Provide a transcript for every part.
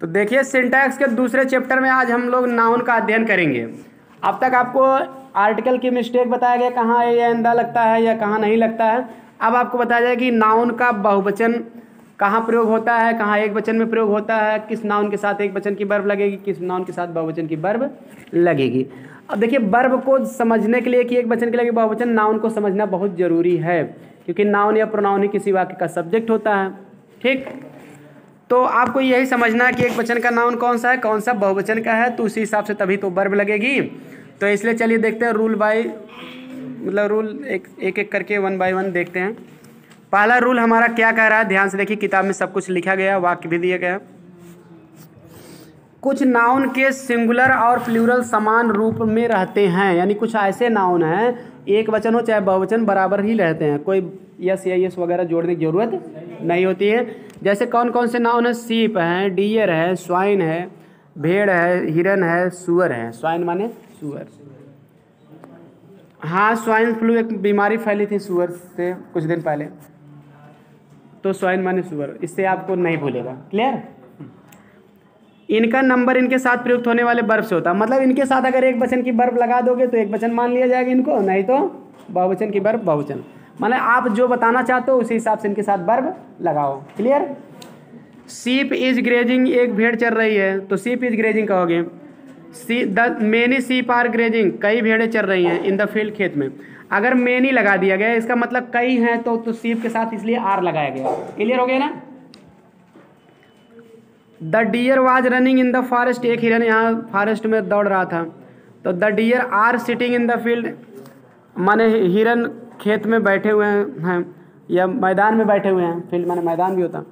तो देखिए सिंटैक्स के दूसरे चैप्टर में आज हम लोग नाउन का अध्ययन करेंगे अब तक आपको आर्टिकल की मिस्टेक बताया गया कहाँ यह अंदा लगता है या कहाँ नहीं लगता है अब आपको बताया जाए कि नाउन का बहुवचन कहाँ प्रयोग होता है कहाँ एक वचन में प्रयोग होता है किस नाउन के साथ एक वचन की बर्ब लगेगी किस नाउन के साथ बहुवचन की बर्ब लगेगी अब देखिए बर्ब को समझने के लिए कि एक वचन के लिए बहुवचन नाउन को समझना बहुत ज़रूरी है क्योंकि नाउन या प्रोनाउन ही किसी वाक्य का सब्जेक्ट होता है ठीक तो आपको यही समझना कि एक वचन का नाउन कौन सा है कौन सा बहुवचन का है तो उसी हिसाब से तभी तो बर्ब लगेगी तो इसलिए चलिए देखते हैं रूल बाय मतलब रूल एक एक, एक करके वन बाय वन देखते हैं पहला रूल हमारा क्या कह रहा है ध्यान से देखिए किताब में सब कुछ लिखा गया वाक्य भी दिया गया कुछ नाउन के सिंगुलर और प्लूरल समान रूप में रहते हैं यानी कुछ ऐसे नाउन हैं एक वचन हो चाहे बहुवचन बराबर ही रहते हैं कोई यस या यस वगैरह जोड़ने की ज़रूरत नहीं होती है जैसे कौन कौन से नाउन है सीप है डियर है स्वाइन है भेड़ है हिरन है सुअर है स्वाइन माने सुअर हाँ स्वाइन फ्लू एक बीमारी फैली थी सुअर से कुछ दिन पहले तो स्वाइन माने सुअर इससे आपको नहीं भूलेगा क्लियर इनका नंबर इनके साथ प्रयुक्त होने वाले बर्फ से होता है मतलब इनके साथ अगर एक बचन की बर्फ लगा दोगे तो एक बचन मान लिया जाएगा इनको नहीं तो बहुवचन की बर्फ बहुवचन मतलब आप जो बताना चाहते हो उसी हिसाब से इनके साथ बर्ब लगाओ क्लियर सीप इज ग्रेजिंग एक भेड़ चल रही है तो सीप इज ग्रेजिंग कहोगे see the many sheep are grazing कई भेड़ें चल रही हैं इन द फील्ड खेत में अगर मेनी लगा दिया गया इसका मतलब कई हैं तो तो सीप के साथ इसलिए आर लगाया गया क्लियर हो गया ना the deer was running in the forest एक हिरन यहाँ फॉरेस्ट में दौड़ रहा था तो the deer are sitting in the field माने हिरन खेत में बैठे हुए हैं या मैदान में बैठे हुए हैं फील्ड मैंने मैदान भी होता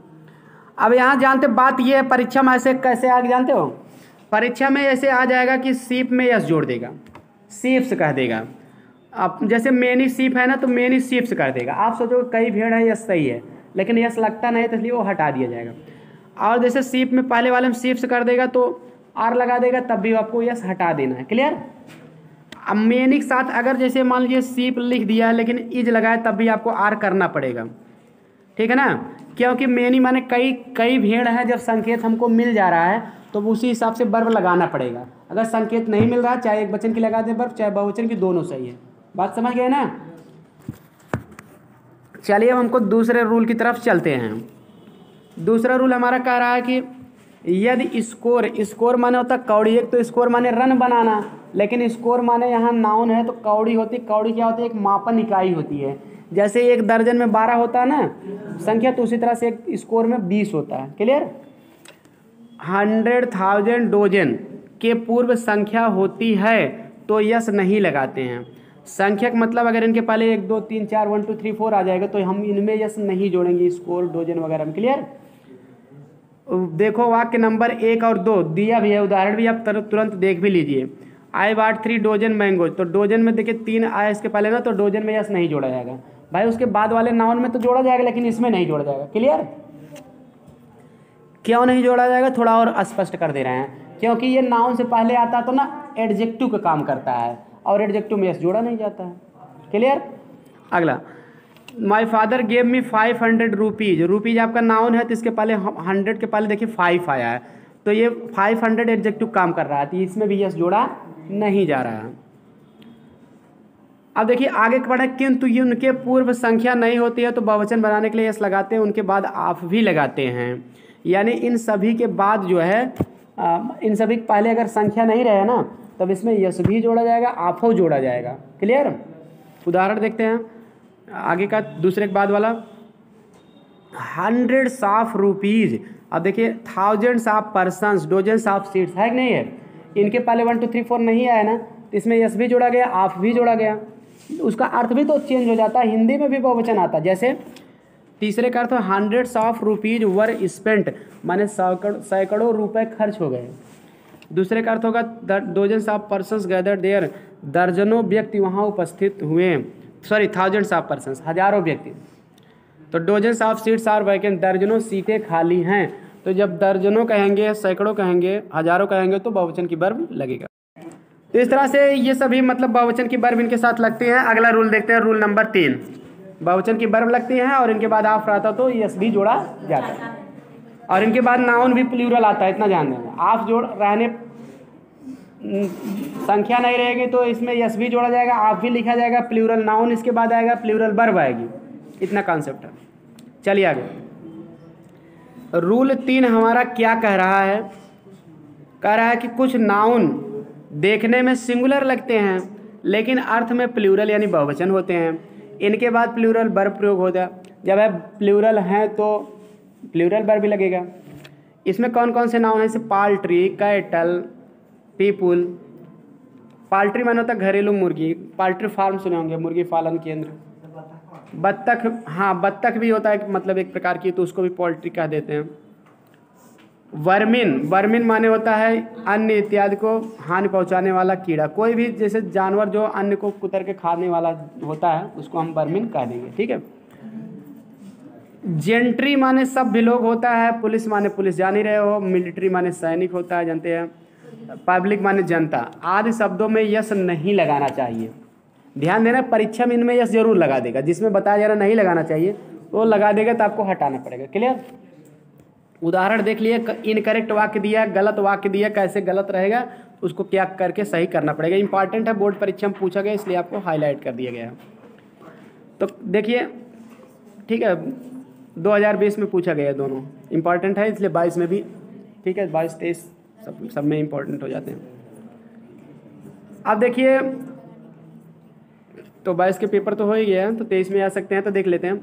अब यहाँ जानते बात ये है परीक्षा में ऐसे कैसे आगे जानते हो परीक्षा में ऐसे आ जाएगा कि सीप में यस जोड़ देगा सीप्स कह देगा अब जैसे मेनी सीप है ना तो मेनी सीप्स कर देगा आप सोचो कई भीड़ है यस सही है लेकिन यस लगता नहीं तो इसलिए वो हटा दिया जाएगा और जैसे सीप में पहले वाले में सीप्स कर देगा तो आर लगा देगा तब भी आपको यस हटा देना है क्लियर अब मेन के साथ अगर जैसे मान लीजिए सीप लिख दिया है लेकिन इज लगाए तब भी आपको आर करना पड़ेगा ठीक है ना क्योंकि मेनी माने कई कई भेड़ हैं जब संकेत हमको मिल जा रहा है तो उसी हिसाब से बर्फ लगाना पड़ेगा अगर संकेत नहीं मिल रहा चाहे एक बचन की लगा दें बर्फ चाहे बहुवचन की दोनों सही है बात समझ गए ना चलिए अब हमको दूसरे रूल की तरफ चलते हैं दूसरा रूल हमारा कह रहा है कि यदि स्कोर स्कोर माने होता कौड़ी एक तो स्कोर माने रन बनाना लेकिन स्कोर माने यहाँ नाउन है तो कौड़ी होती कौड़ी क्या होती है एक मापन इकाई होती है जैसे एक दर्जन में बारह होता है ना संख्या तो उसी तरह से एक स्कोर में बीस होता है क्लियर हंड्रेड थाउजेंड डोजन के पूर्व संख्या होती है तो यस नहीं लगाते हैं संख्यक मतलब अगर इनके पहले एक दो तीन चार वन टू थ्री फोर आ जाएगा तो हम इनमें यस नहीं जोड़ेंगे स्कोर डोजन वगैरह में क्लियर देखो वाक्य नंबर एक और दो दिया भी है उदाहरण भी आप तुरंत देख भी लीजिए I want three dozen mangoes तो डोजन में देखिए तीन आए इसके पहले ना तो डोजन में यस नहीं जोड़ा जाएगा भाई उसके बाद वाले नाउन में तो जोड़ा जाएगा लेकिन इसमें नहीं जोड़ा जाएगा क्लियर क्यों नहीं जोड़ा जाएगा थोड़ा और स्पष्ट कर दे रहे हैं क्योंकि ये नाउन से पहले आता तो ना एडजेक्टिव का काम करता है और एडजेक्टिव में यस जोड़ा नहीं जाता है क्लियर अगला my father gave me five hundred rupees rupees आपका नाउन है तो इसके पहले हंड्रेड के पहले देखिए फाइव आया है तो ये फाइव हंड्रेड एडजेक्टिव काम कर रहा है तो इसमें भी यस जोड़ा नहीं जा रहा है अब देखिए आगे बढ़े किंतु ये उनके पूर्व संख्या नहीं होती है तो बहुवचन बनाने के लिए यस लगाते हैं उनके बाद आप भी लगाते हैं यानी इन सभी के बाद जो है इन सभी के पहले अगर संख्या नहीं रहे ना तब इसमें यस भी जोड़ा जाएगा आफो जोड़ा जाएगा क्लियर उदाहरण देखते हैं आगे का दूसरे के बाद वाला हंड्रेड्स ऑफ रुपीज़ अब देखिए thousands of person dozens of seats है कि नहीं है इनके पहले वन टू थ्री फोर नहीं आया ना तो इसमें यस भी जोड़ा गया ऑफ भी जोड़ा गया उसका अर्थ भी तो चेंज हो जाता है हिंदी में भी बहुवचन आता है जैसे तीसरे का अर्थ hundreds of rupees were spent माने सैकड़ों सैकड़ों रुपए खर्च हो गए दूसरे का अर्थ होगा dozens of person gather there दर्जनों व्यक्ति वहाँ उपस्थित हुए सॉरी थाउजेंड्स ऑफ पर्सन हजारों व्यक्ति तो dozens of seats are vacant दर्जनों सीटें खाली हैं तो जब दर्जनों कहेंगे सैकड़ों कहेंगे हजारों कहेंगे तो बहुवचन की बर्ब लगेगा तो इस तरह से ये सभी मतलब बहुवचन की बर्ब इनके साथ लगती हैं अगला रूल देखते हैं रूल नंबर तीन बहुवचन की बर्ब लगती हैं और इनके बाद आफ रहता तो यस भी जोड़ा जाता है और इनके बाद नाउन भी प्लूरल आता है इतना ध्यान देना आफ जोड़ रहने संख्या नहीं रहेगी तो इसमें यस भी जोड़ा जाएगा आप भी लिखा जाएगा प्लूरल नाउन इसके बाद आएगा प्लूरल बर्ब आएगी इतना कॉन्सेप्ट है चलिए आगे रूल तीन हमारा क्या कह रहा है कह रहा है कि कुछ नाउन देखने में सिंगुलर लगते हैं लेकिन अर्थ में प्लूरल यानी बहुवचन होते हैं इनके बाद प्लूरल बर्ब प्रयोग होता है जब है प्लूरल हैं तो प्लूरल बर्ब भी लगेगा इसमें कौन कौन से नाउन हैं जैसे पाल्ट्री कैटल पीपुल पाल्ट्री मैंने था घरेलू मुर्गी पाल्ट्री फार्म सुने होंगे मुर्गी पालन केंद्र बत्तख हाँ बत्तख भी होता है मतलब एक प्रकार की तो उसको भी पोल्ट्री कह देते हैं वर्मिन वर्मिन माने होता है अन्य इत्यादि को हानि पहुंचाने वाला कीड़ा कोई भी जैसे जानवर जो अन्य को कुतर के खाने वाला होता है उसको हम वर्मिन कह देंगे ठीक है जेंट्री माने सब भी लोग होता है पुलिस माने पुलिस जान ही रहे हो मिलिट्री माने सैनिक होता है जानते हैं पब्लिक माने जनता आदि शब्दों में यश नहीं लगाना चाहिए ध्यान देना परीक्षा में इनमें यश जरूर लगा देगा जिसमें बताया जा रहा नहीं लगाना चाहिए वो लगा देगा तो आपको हटाना पड़ेगा क्लियर उदाहरण देख लिए इनकरेक्ट वाक्य दिया गलत वाक्य दिया कैसे गलत रहेगा उसको क्या करके सही करना पड़ेगा इंपॉर्टेंट है बोर्ड परीक्षा में पूछा गया इसलिए आपको हाईलाइट कर दिया गया है तो देखिए ठीक है 2020 में पूछा गया दोनों इंपॉर्टेंट है इसलिए 22 में भी ठीक है 22 तेईस सब सब में इम्पोर्टेंट हो जाते हैं अब देखिए तो बाईस के पेपर तो हो ही गया है तो तेईस में आ सकते हैं तो देख लेते हैं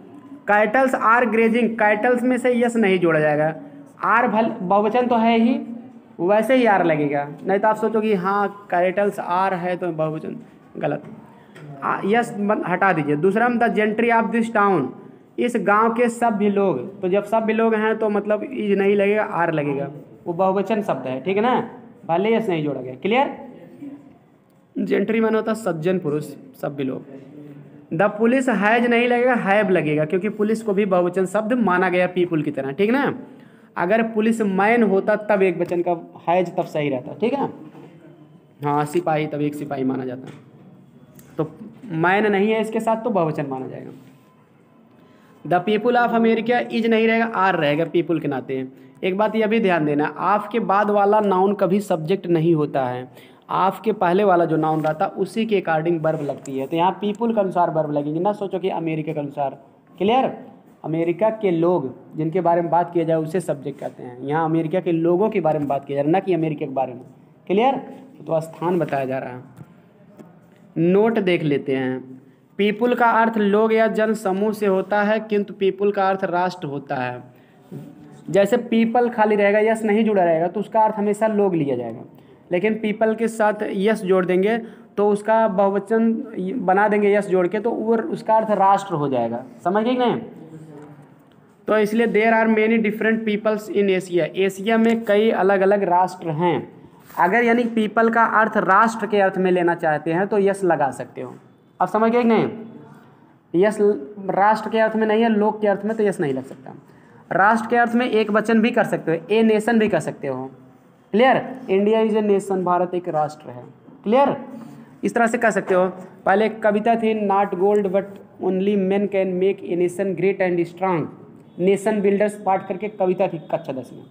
काइटल्स आर ग्रेजिंग काइटल्स में से यस नहीं जोड़ा जाएगा आर भल बहुवचन तो है ही वैसे ही आर लगेगा नहीं तो आप सोचो कि हाँ काइटल्स आर है तो बहुवचन गलत यस हटा दीजिए दूसरा में the gentry of this town इस गांव के सब भी लोग तो जब सब भी लोग हैं तो मतलब इज नहीं लगेगा आर लगेगा वो बहुवचन शब्द है ठीक है ना भले ही नहीं जोड़ा गया क्लियर जेंट्री मैन होता सज्जन पुरुष सभ्य लोग द पुलिस हैज नहीं लगेगा हैब लगेगा क्योंकि पुलिस को भी बहुवचन शब्द माना गया पीपुल की तरह ठीक ना अगर पुलिस मैन होता तब एक बचन का हैज तब सही रहता ठीक है हाँ सिपाही तब एक सिपाही माना जाता तो मैन नहीं है इसके साथ तो बहुवचन माना जाएगा the people of America is नहीं रहेगा आर रहेगा पीपुल के नाते हैं एक बात यह भी ध्यान देना आप के बाद वाला नाउन कभी सब्जेक्ट नहीं होता है आपके के पहले वाला जो नाउन रहता है उसी के अकॉर्डिंग बर्ब लगती है तो यहाँ पीपुल के अनुसार बर्ब लगेगी ना सोचो कि अमेरिका के अनुसार क्लियर अमेरिका के लोग जिनके बारे में बात किया जाए उसे सब्जेक्ट कहते हैं यहाँ अमेरिका के लोगों के बारे में बात किया जा रहा है ना कि अमेरिका के बारे में क्लियर तो स्थान बताया जा रहा है नोट देख लेते हैं पीपुल का अर्थ लोग या जन समूह से होता है किंतु पीपुल का अर्थ राष्ट्र होता है जैसे पीपल खाली रहेगा यस नहीं जुड़ा रहेगा तो उसका अर्थ हमेशा लोग लिया जाएगा लेकिन पीपल के साथ यस जोड़ देंगे तो उसका बहुवचन बना देंगे यस जोड़ के तो वो उसका अर्थ राष्ट्र हो जाएगा समझ गए नहीं तो इसलिए there are many different peoples in Asia Asia में कई अलग अलग राष्ट्र हैं अगर यानी पीपल का अर्थ राष्ट्र के अर्थ में लेना चाहते हैं तो यस लगा सकते हो अब समझ गए नहीं यस राष्ट्र के अर्थ में नहीं है लोक के अर्थ में तो यस नहीं लग सकता राष्ट्र के अर्थ में एक वचन भी कर सकते हो ए नेशन भी कर सकते हो clear India is a nation Bharat एक राष्ट्र है क्लियर इस तरह से कह सकते हो पहले एक कविता थी not gold but only man can make a nation great and strong nation builders part करके कविता थी कक्षा दस में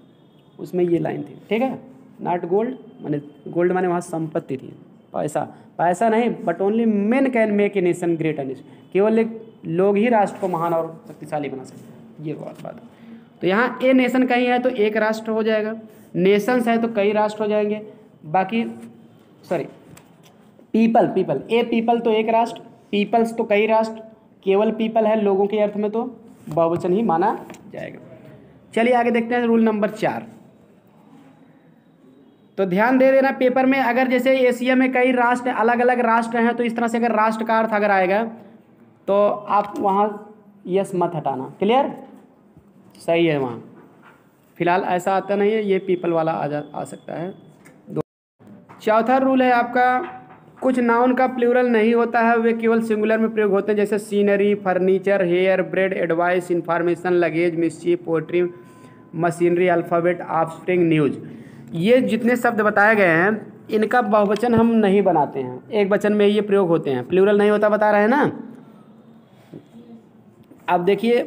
उसमें ये लाइन थी ठीक है नॉट गोल्ड माने गोल्ड माने वहाँ संपत्ति थी पैसा पैसा नहीं but only man can make a nation great and केवल एक लोग ही राष्ट्र को महान और शक्तिशाली बना सकते हैं ये बात बात है तो यहाँ ए नेशन कहीं है तो एक राष्ट्र हो जाएगा नेशंस है तो कई राष्ट्र हो जाएंगे बाकी sorry people people a people तो एक राष्ट्र पीपल्स तो कई राष्ट्र केवल पीपल है लोगों के अर्थ में तो बहुवचन ही माना जाएगा चलिए आगे देखते हैं रूल नंबर चार तो ध्यान दे देना पेपर में अगर जैसे एशिया में कई राष्ट्र अलग अलग राष्ट्र हैं तो इस तरह से अगर राष्ट्र का अर्थ अगर आएगा तो आप वहाँ यस मत हटाना क्लियर सही है वहाँ फिलहाल ऐसा आता नहीं है ये पीपल वाला आ जा आ सकता है दो चौथा रूल है आपका कुछ नाउन का प्लूरल नहीं होता है वे केवल सिंगुलर में प्रयोग होते हैं जैसे scenery furniture hair bread advice information luggage mischief poetry machinery alphabet offspring news ये जितने शब्द बताए गए हैं इनका बहुवचन हम नहीं बनाते हैं एक वचन में ये प्रयोग होते हैं प्लूरल नहीं होता बता रहे हैं ना अब देखिए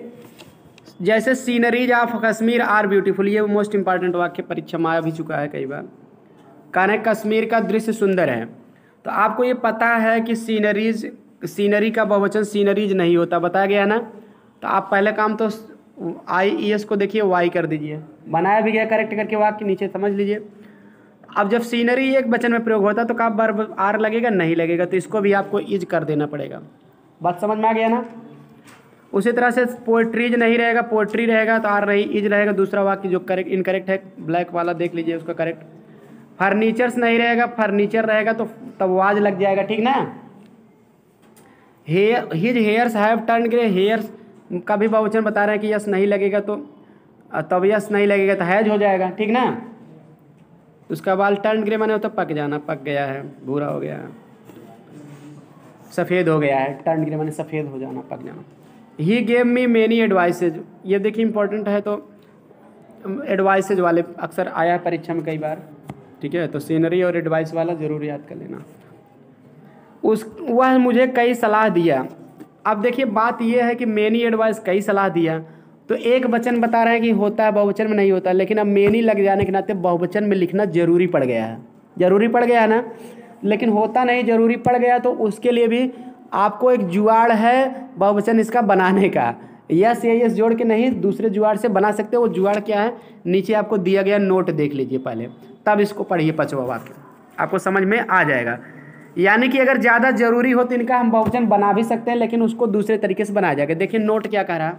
जैसे sceneries of Kashmir are beautiful ये मोस्ट इंपॉर्टेंट वाक्य परीक्षा में आ भी चुका है कई बार कहना है कश्मीर का दृश्य सुंदर है तो आपको ये पता है कि सीनरीज सीनरी का बहुवचन सीनरीज नहीं होता बताया गया ना तो आप पहले काम तो आई ई एस को देखिए वाई कर दीजिए बनाया भी गया करेक्ट करके वाक्य नीचे समझ लीजिए अब जब सीनरी एक वचन में प्रयोग होता है तो कहा बार आर लगेगा नहीं लगेगा तो इसको भी आपको इज कर देना पड़ेगा बात समझ में आ गया ना उसी तरह से पोल्ट्रीज नहीं रहेगा पोल्ट्री रहेगा तो आर नहीं इज रहेगा दूसरा वाक्य जो करेक्ट इनकरेक्ट है ब्लैक वाला देख लीजिए उसका करेक्ट फर्नीचर्स नहीं रहेगा फर्नीचर रहेगा तो तब वाज लग जाएगा ठीक ना hair his hairs have turn grey hairs का भी बहुवचन बता रहे हैं कि यस नहीं लगेगा तो तब यस नहीं लगेगा तो हैज हो जाएगा ठीक ना उसका बाल टर्न ग्रे मैंने तो पक जाना पक गया है भूरा हो गया है सफ़ेद हो गया है टर्न ग्रे मैंने सफ़ेद हो जाना पक जाना he gave me many advices ये देखिए इंपॉर्टेंट है तो एडवाइसेज वाले अक्सर आया परीक्षा में कई बार ठीक है तो सीनरी और एडवाइस वाला ज़रूर याद कर लेना उस वह मुझे कई सलाह दिया अब देखिए बात यह है कि मैनी एडवाइस कई सलाह दिया तो एक वचन बता रहे हैं कि होता है बहुवचन में नहीं होता लेकिन अब मैनी लग जाने के नाते बहुवचन में लिखना जरूरी पड़ गया है जरूरी पड़ गया है ना लेकिन होता नहीं जरूरी पड़ गया तो उसके लिए भी आपको एक जुआड़ है बहुवचन इसका बनाने का यस या यस जोड़ के नहीं दूसरे जुआड़ से बना सकते हो वो जुआड़ क्या है नीचे आपको दिया गया नोट देख लीजिए पहले तब इसको पढ़िए पचवा वाक्य आपको समझ में आ जाएगा यानी कि अगर ज़्यादा जरूरी हो तो इनका हम बहुवचन बना भी सकते हैं लेकिन उसको दूसरे तरीके से बनाया जाएगा देखिए नोट क्या कह रहा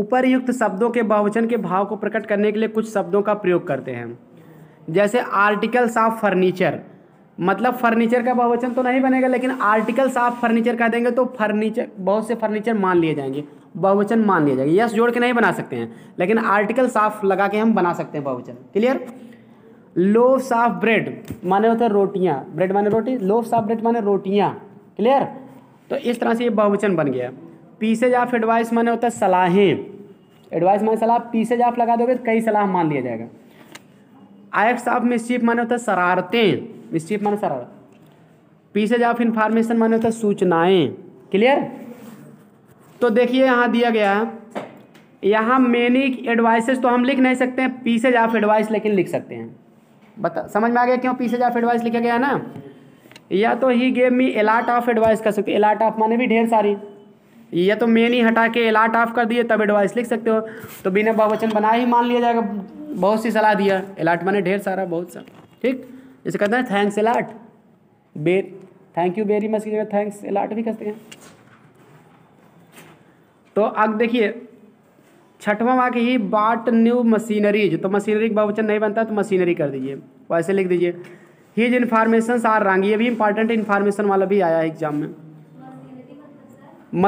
ऊपर युक्त शब्दों के बहुवचन के भाव को प्रकट करने के लिए कुछ शब्दों का प्रयोग करते हैं जैसे आर्टिकल्स ऑफ फर्नीचर मतलब फर्नीचर का बहुवचन तो नहीं बनेगा लेकिन आर्टिकल्स आप फर्नीचर कह देंगे तो फर्नीचर बहुत से फर्नीचर मान लिए जाएंगे बहुवचन मान लिया जाएंगे यस जोड़ के नहीं बना सकते हैं लेकिन आर्टिकल साफ लगा के हम बना सकते हैं बहुवचन क्लियर लोफ्स ऑफ ब्रेड माने होता है रोटियाँ ब्रेड माने रोटी लोफ्स ऑफ ब्रेड माने रोटियाँ क्लियर तो इस तरह से ये बहुवचन बन गया पीसेज ऑफ एडवाइस माने होता है सलाहें एडवाइस माने सलाह पीसेज ऑफ लगा दोगे तो कई सलाह मान लिया जाएगा एक्स ऑफ मिसचीफ माने होता है शरारतें स्टीप माने सर पीसेज ऑफ इन्फॉर्मेशन माने होता है सूचनाएँ क्लियर तो देखिए यहाँ दिया गया है यहाँ मेनी एडवाइसेस तो हम लिख नहीं सकते हैं पीसेज ऑफ एडवाइस लेकिन लिख सकते हैं बता समझ में आ गया क्यों पीसेज ऑफ एडवाइस लिखा गया ना या तो he gave me a lot of advice कर सकते एलाट ऑफ माने भी ढेर सारी या तो मेनी हटा के एलाट ऑफ कर दिए तब एडवाइस लिख सकते हो तो बिना बहुवचन बना ही मान लिया जाएगा बहुत सी सलाह दिया एलाट माने ढेर सारा बहुत सा ठीक जैसे कहते हैं थैंक्स एलाट बे थैंक यू वेरी मच की जगह थैंक्स एलाट भी कहते हैं तो अब देखिए छठवा वाक्य ही बाट न्यू मशीनरीज तो मशीनरी का बहुवचन नहीं बनता तो मशीनरी कर दीजिए वैसे लिख दीजिए हीज इन्फॉर्मेशन आर रंग ये भी इंपॉर्टेंट इन्फॉर्मेशन वाला भी आया है एग्जाम में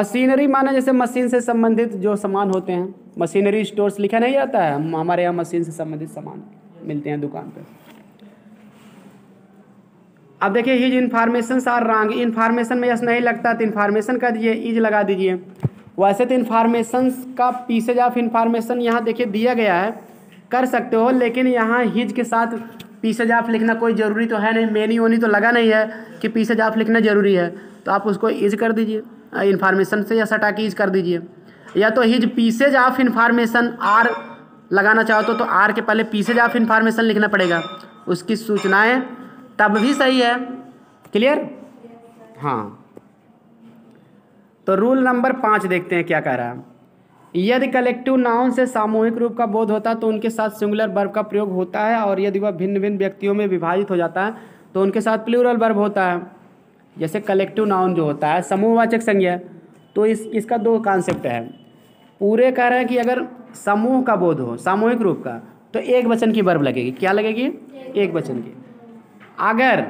मशीनरी माने जैसे मशीन से संबंधित जो सामान होते हैं मशीनरी स्टोर्स लिखा नहीं जाता है हमारे यहाँ मशीन से संबंधित सामान मिलते हैं दुकान पर अब देखिए his information are wrong information में यस नहीं लगता तो इन्फॉर्मेशन का दिए इज लगा दीजिए वैसे तो इन्फॉर्मेशन का पीसेज ऑफ इन्फॉर्मेशन यहाँ देखिए दिया गया है कर सकते हो लेकिन यहाँ हिज के साथ पीसेज ऑफ लिखना कोई ज़रूरी तो है नहीं मैनी ओनी तो लगा नहीं है कि पीसेज ऑफ लिखना ज़रूरी है तो आप उसको इज कर दीजिए इन्फॉर्मेशन से या सटा के इज कर दीजिए या तो his pieces of information are लगाना चाहो तो, तो आर के पहले पीसेज ऑफ इन्फॉर्मेशन लिखना पड़ेगा उसकी सूचनाएँ तब भी सही है क्लियर हाँ तो रूल नंबर पाँच देखते हैं क्या कह रहा है यदि कलेक्टिव नाउन से सामूहिक रूप का बोध होता है तो उनके साथ सिंगुलर वर्ब का प्रयोग होता है और यदि वह भिन्न भिन्न व्यक्तियों में विभाजित हो जाता है तो उनके साथ प्लूरल वर्ब होता है जैसे कलेक्टिव नाउन जो होता है समूहवाचक संज्ञा तो इस इसका दो कॉन्सेप्ट है पूरे कह रहे हैं कि अगर समूह का बोध हो सामूहिक रूप का तो एक वचन की बर्ब लगेगी क्या लगेगी एक वचन की अगर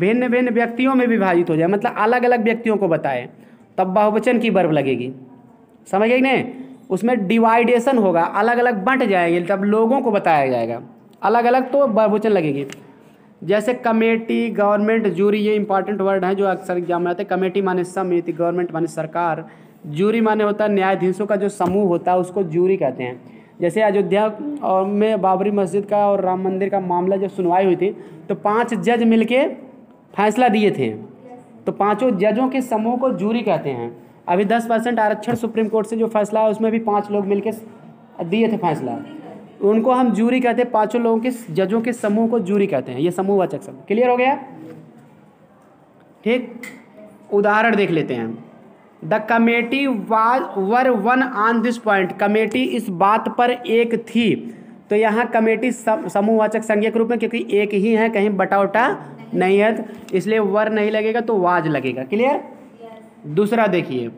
भिन्न भिन्न व्यक्तियों में विभाजित हो जाए मतलब अलग अलग व्यक्तियों को बताएं तब बहुवचन की बर्ब लगेगी समझ गए नहीं उसमें डिवाइडेशन होगा अलग अलग बंट जाएंगे तब लोगों को बताया जाएगा अलग अलग तो बहुवचन लगेगी जैसे कमेटी गवर्नमेंट जूरी ये इंपॉर्टेंट वर्ड हैं जो अक्सर एग्जाम में आते हैं कमेटी माने समिति गवर्नमेंट माने सरकार जूरी माने होता है न्यायाधीशों का जो समूह होता है उसको जूरी कहते हैं जैसे अयोध्या और में बाबरी मस्जिद का और राम मंदिर का मामला जब सुनवाई हुई थी तो पांच जज मिलके फैसला दिए थे तो पांचों जजों के समूह को जूरी कहते हैं अभी दस परसेंट आरक्षण सुप्रीम कोर्ट से जो फैसला है उसमें भी पाँच लोग मिलके दिए थे फैसला उनको हम जूरी कहते हैं पाँचों लोगों के जजों के समूह को जूरी कहते हैं ये वाचक शब्द क्लियर हो गया ठीक उदाहरण देख लेते हैं the committee was were one on this point committee इस बात पर एक थी तो यहाँ कमेटी समूहवाचक संज्ञा के रूप में क्योंकि एक ही है कहीं बटा उटा नहीं है तो इसलिए वर नहीं लगेगा तो वाज लगेगा क्लियर दूसरा देखिए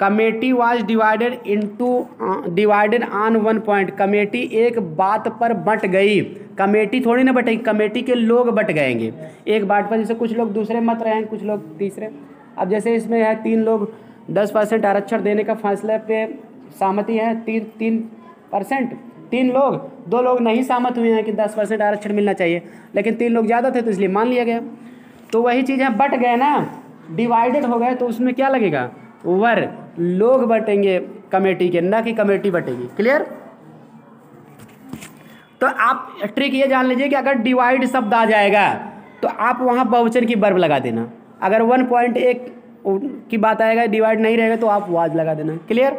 committee was divided into divided on one point committee एक बात पर बट गई कमेटी थोड़ी ना बटेगी कमेटी के लोग बट गएंगे एक बात पर जैसे कुछ लोग दूसरे मत रहेंगे कुछ लोग तीसरे अब जैसे इसमें है तीन लोग दस परसेंट आरक्षण देने का फैसले पे सहमति है तीन तीन परसेंट तीन लोग दो लोग नहीं सहमत हुए हैं कि दस परसेंट आरक्षण मिलना चाहिए लेकिन तीन लोग ज़्यादा थे तो इसलिए मान लिया गया तो वही चीज़ है बट गए ना डिवाइडेड हो गए तो उसमें क्या लगेगा वर लोग बटेंगे कमेटी के ना कि कमेटी बटेगी क्लियर तो आप ट्रिक ये जान लीजिए कि अगर डिवाइड शब्द आ जाएगा तो आप वहाँ बहुचन की बर्ब लगा देना अगर वन पॉइंट एक की बात आएगा डिवाइड नहीं रहेगा तो आप वाज लगा देना क्लियर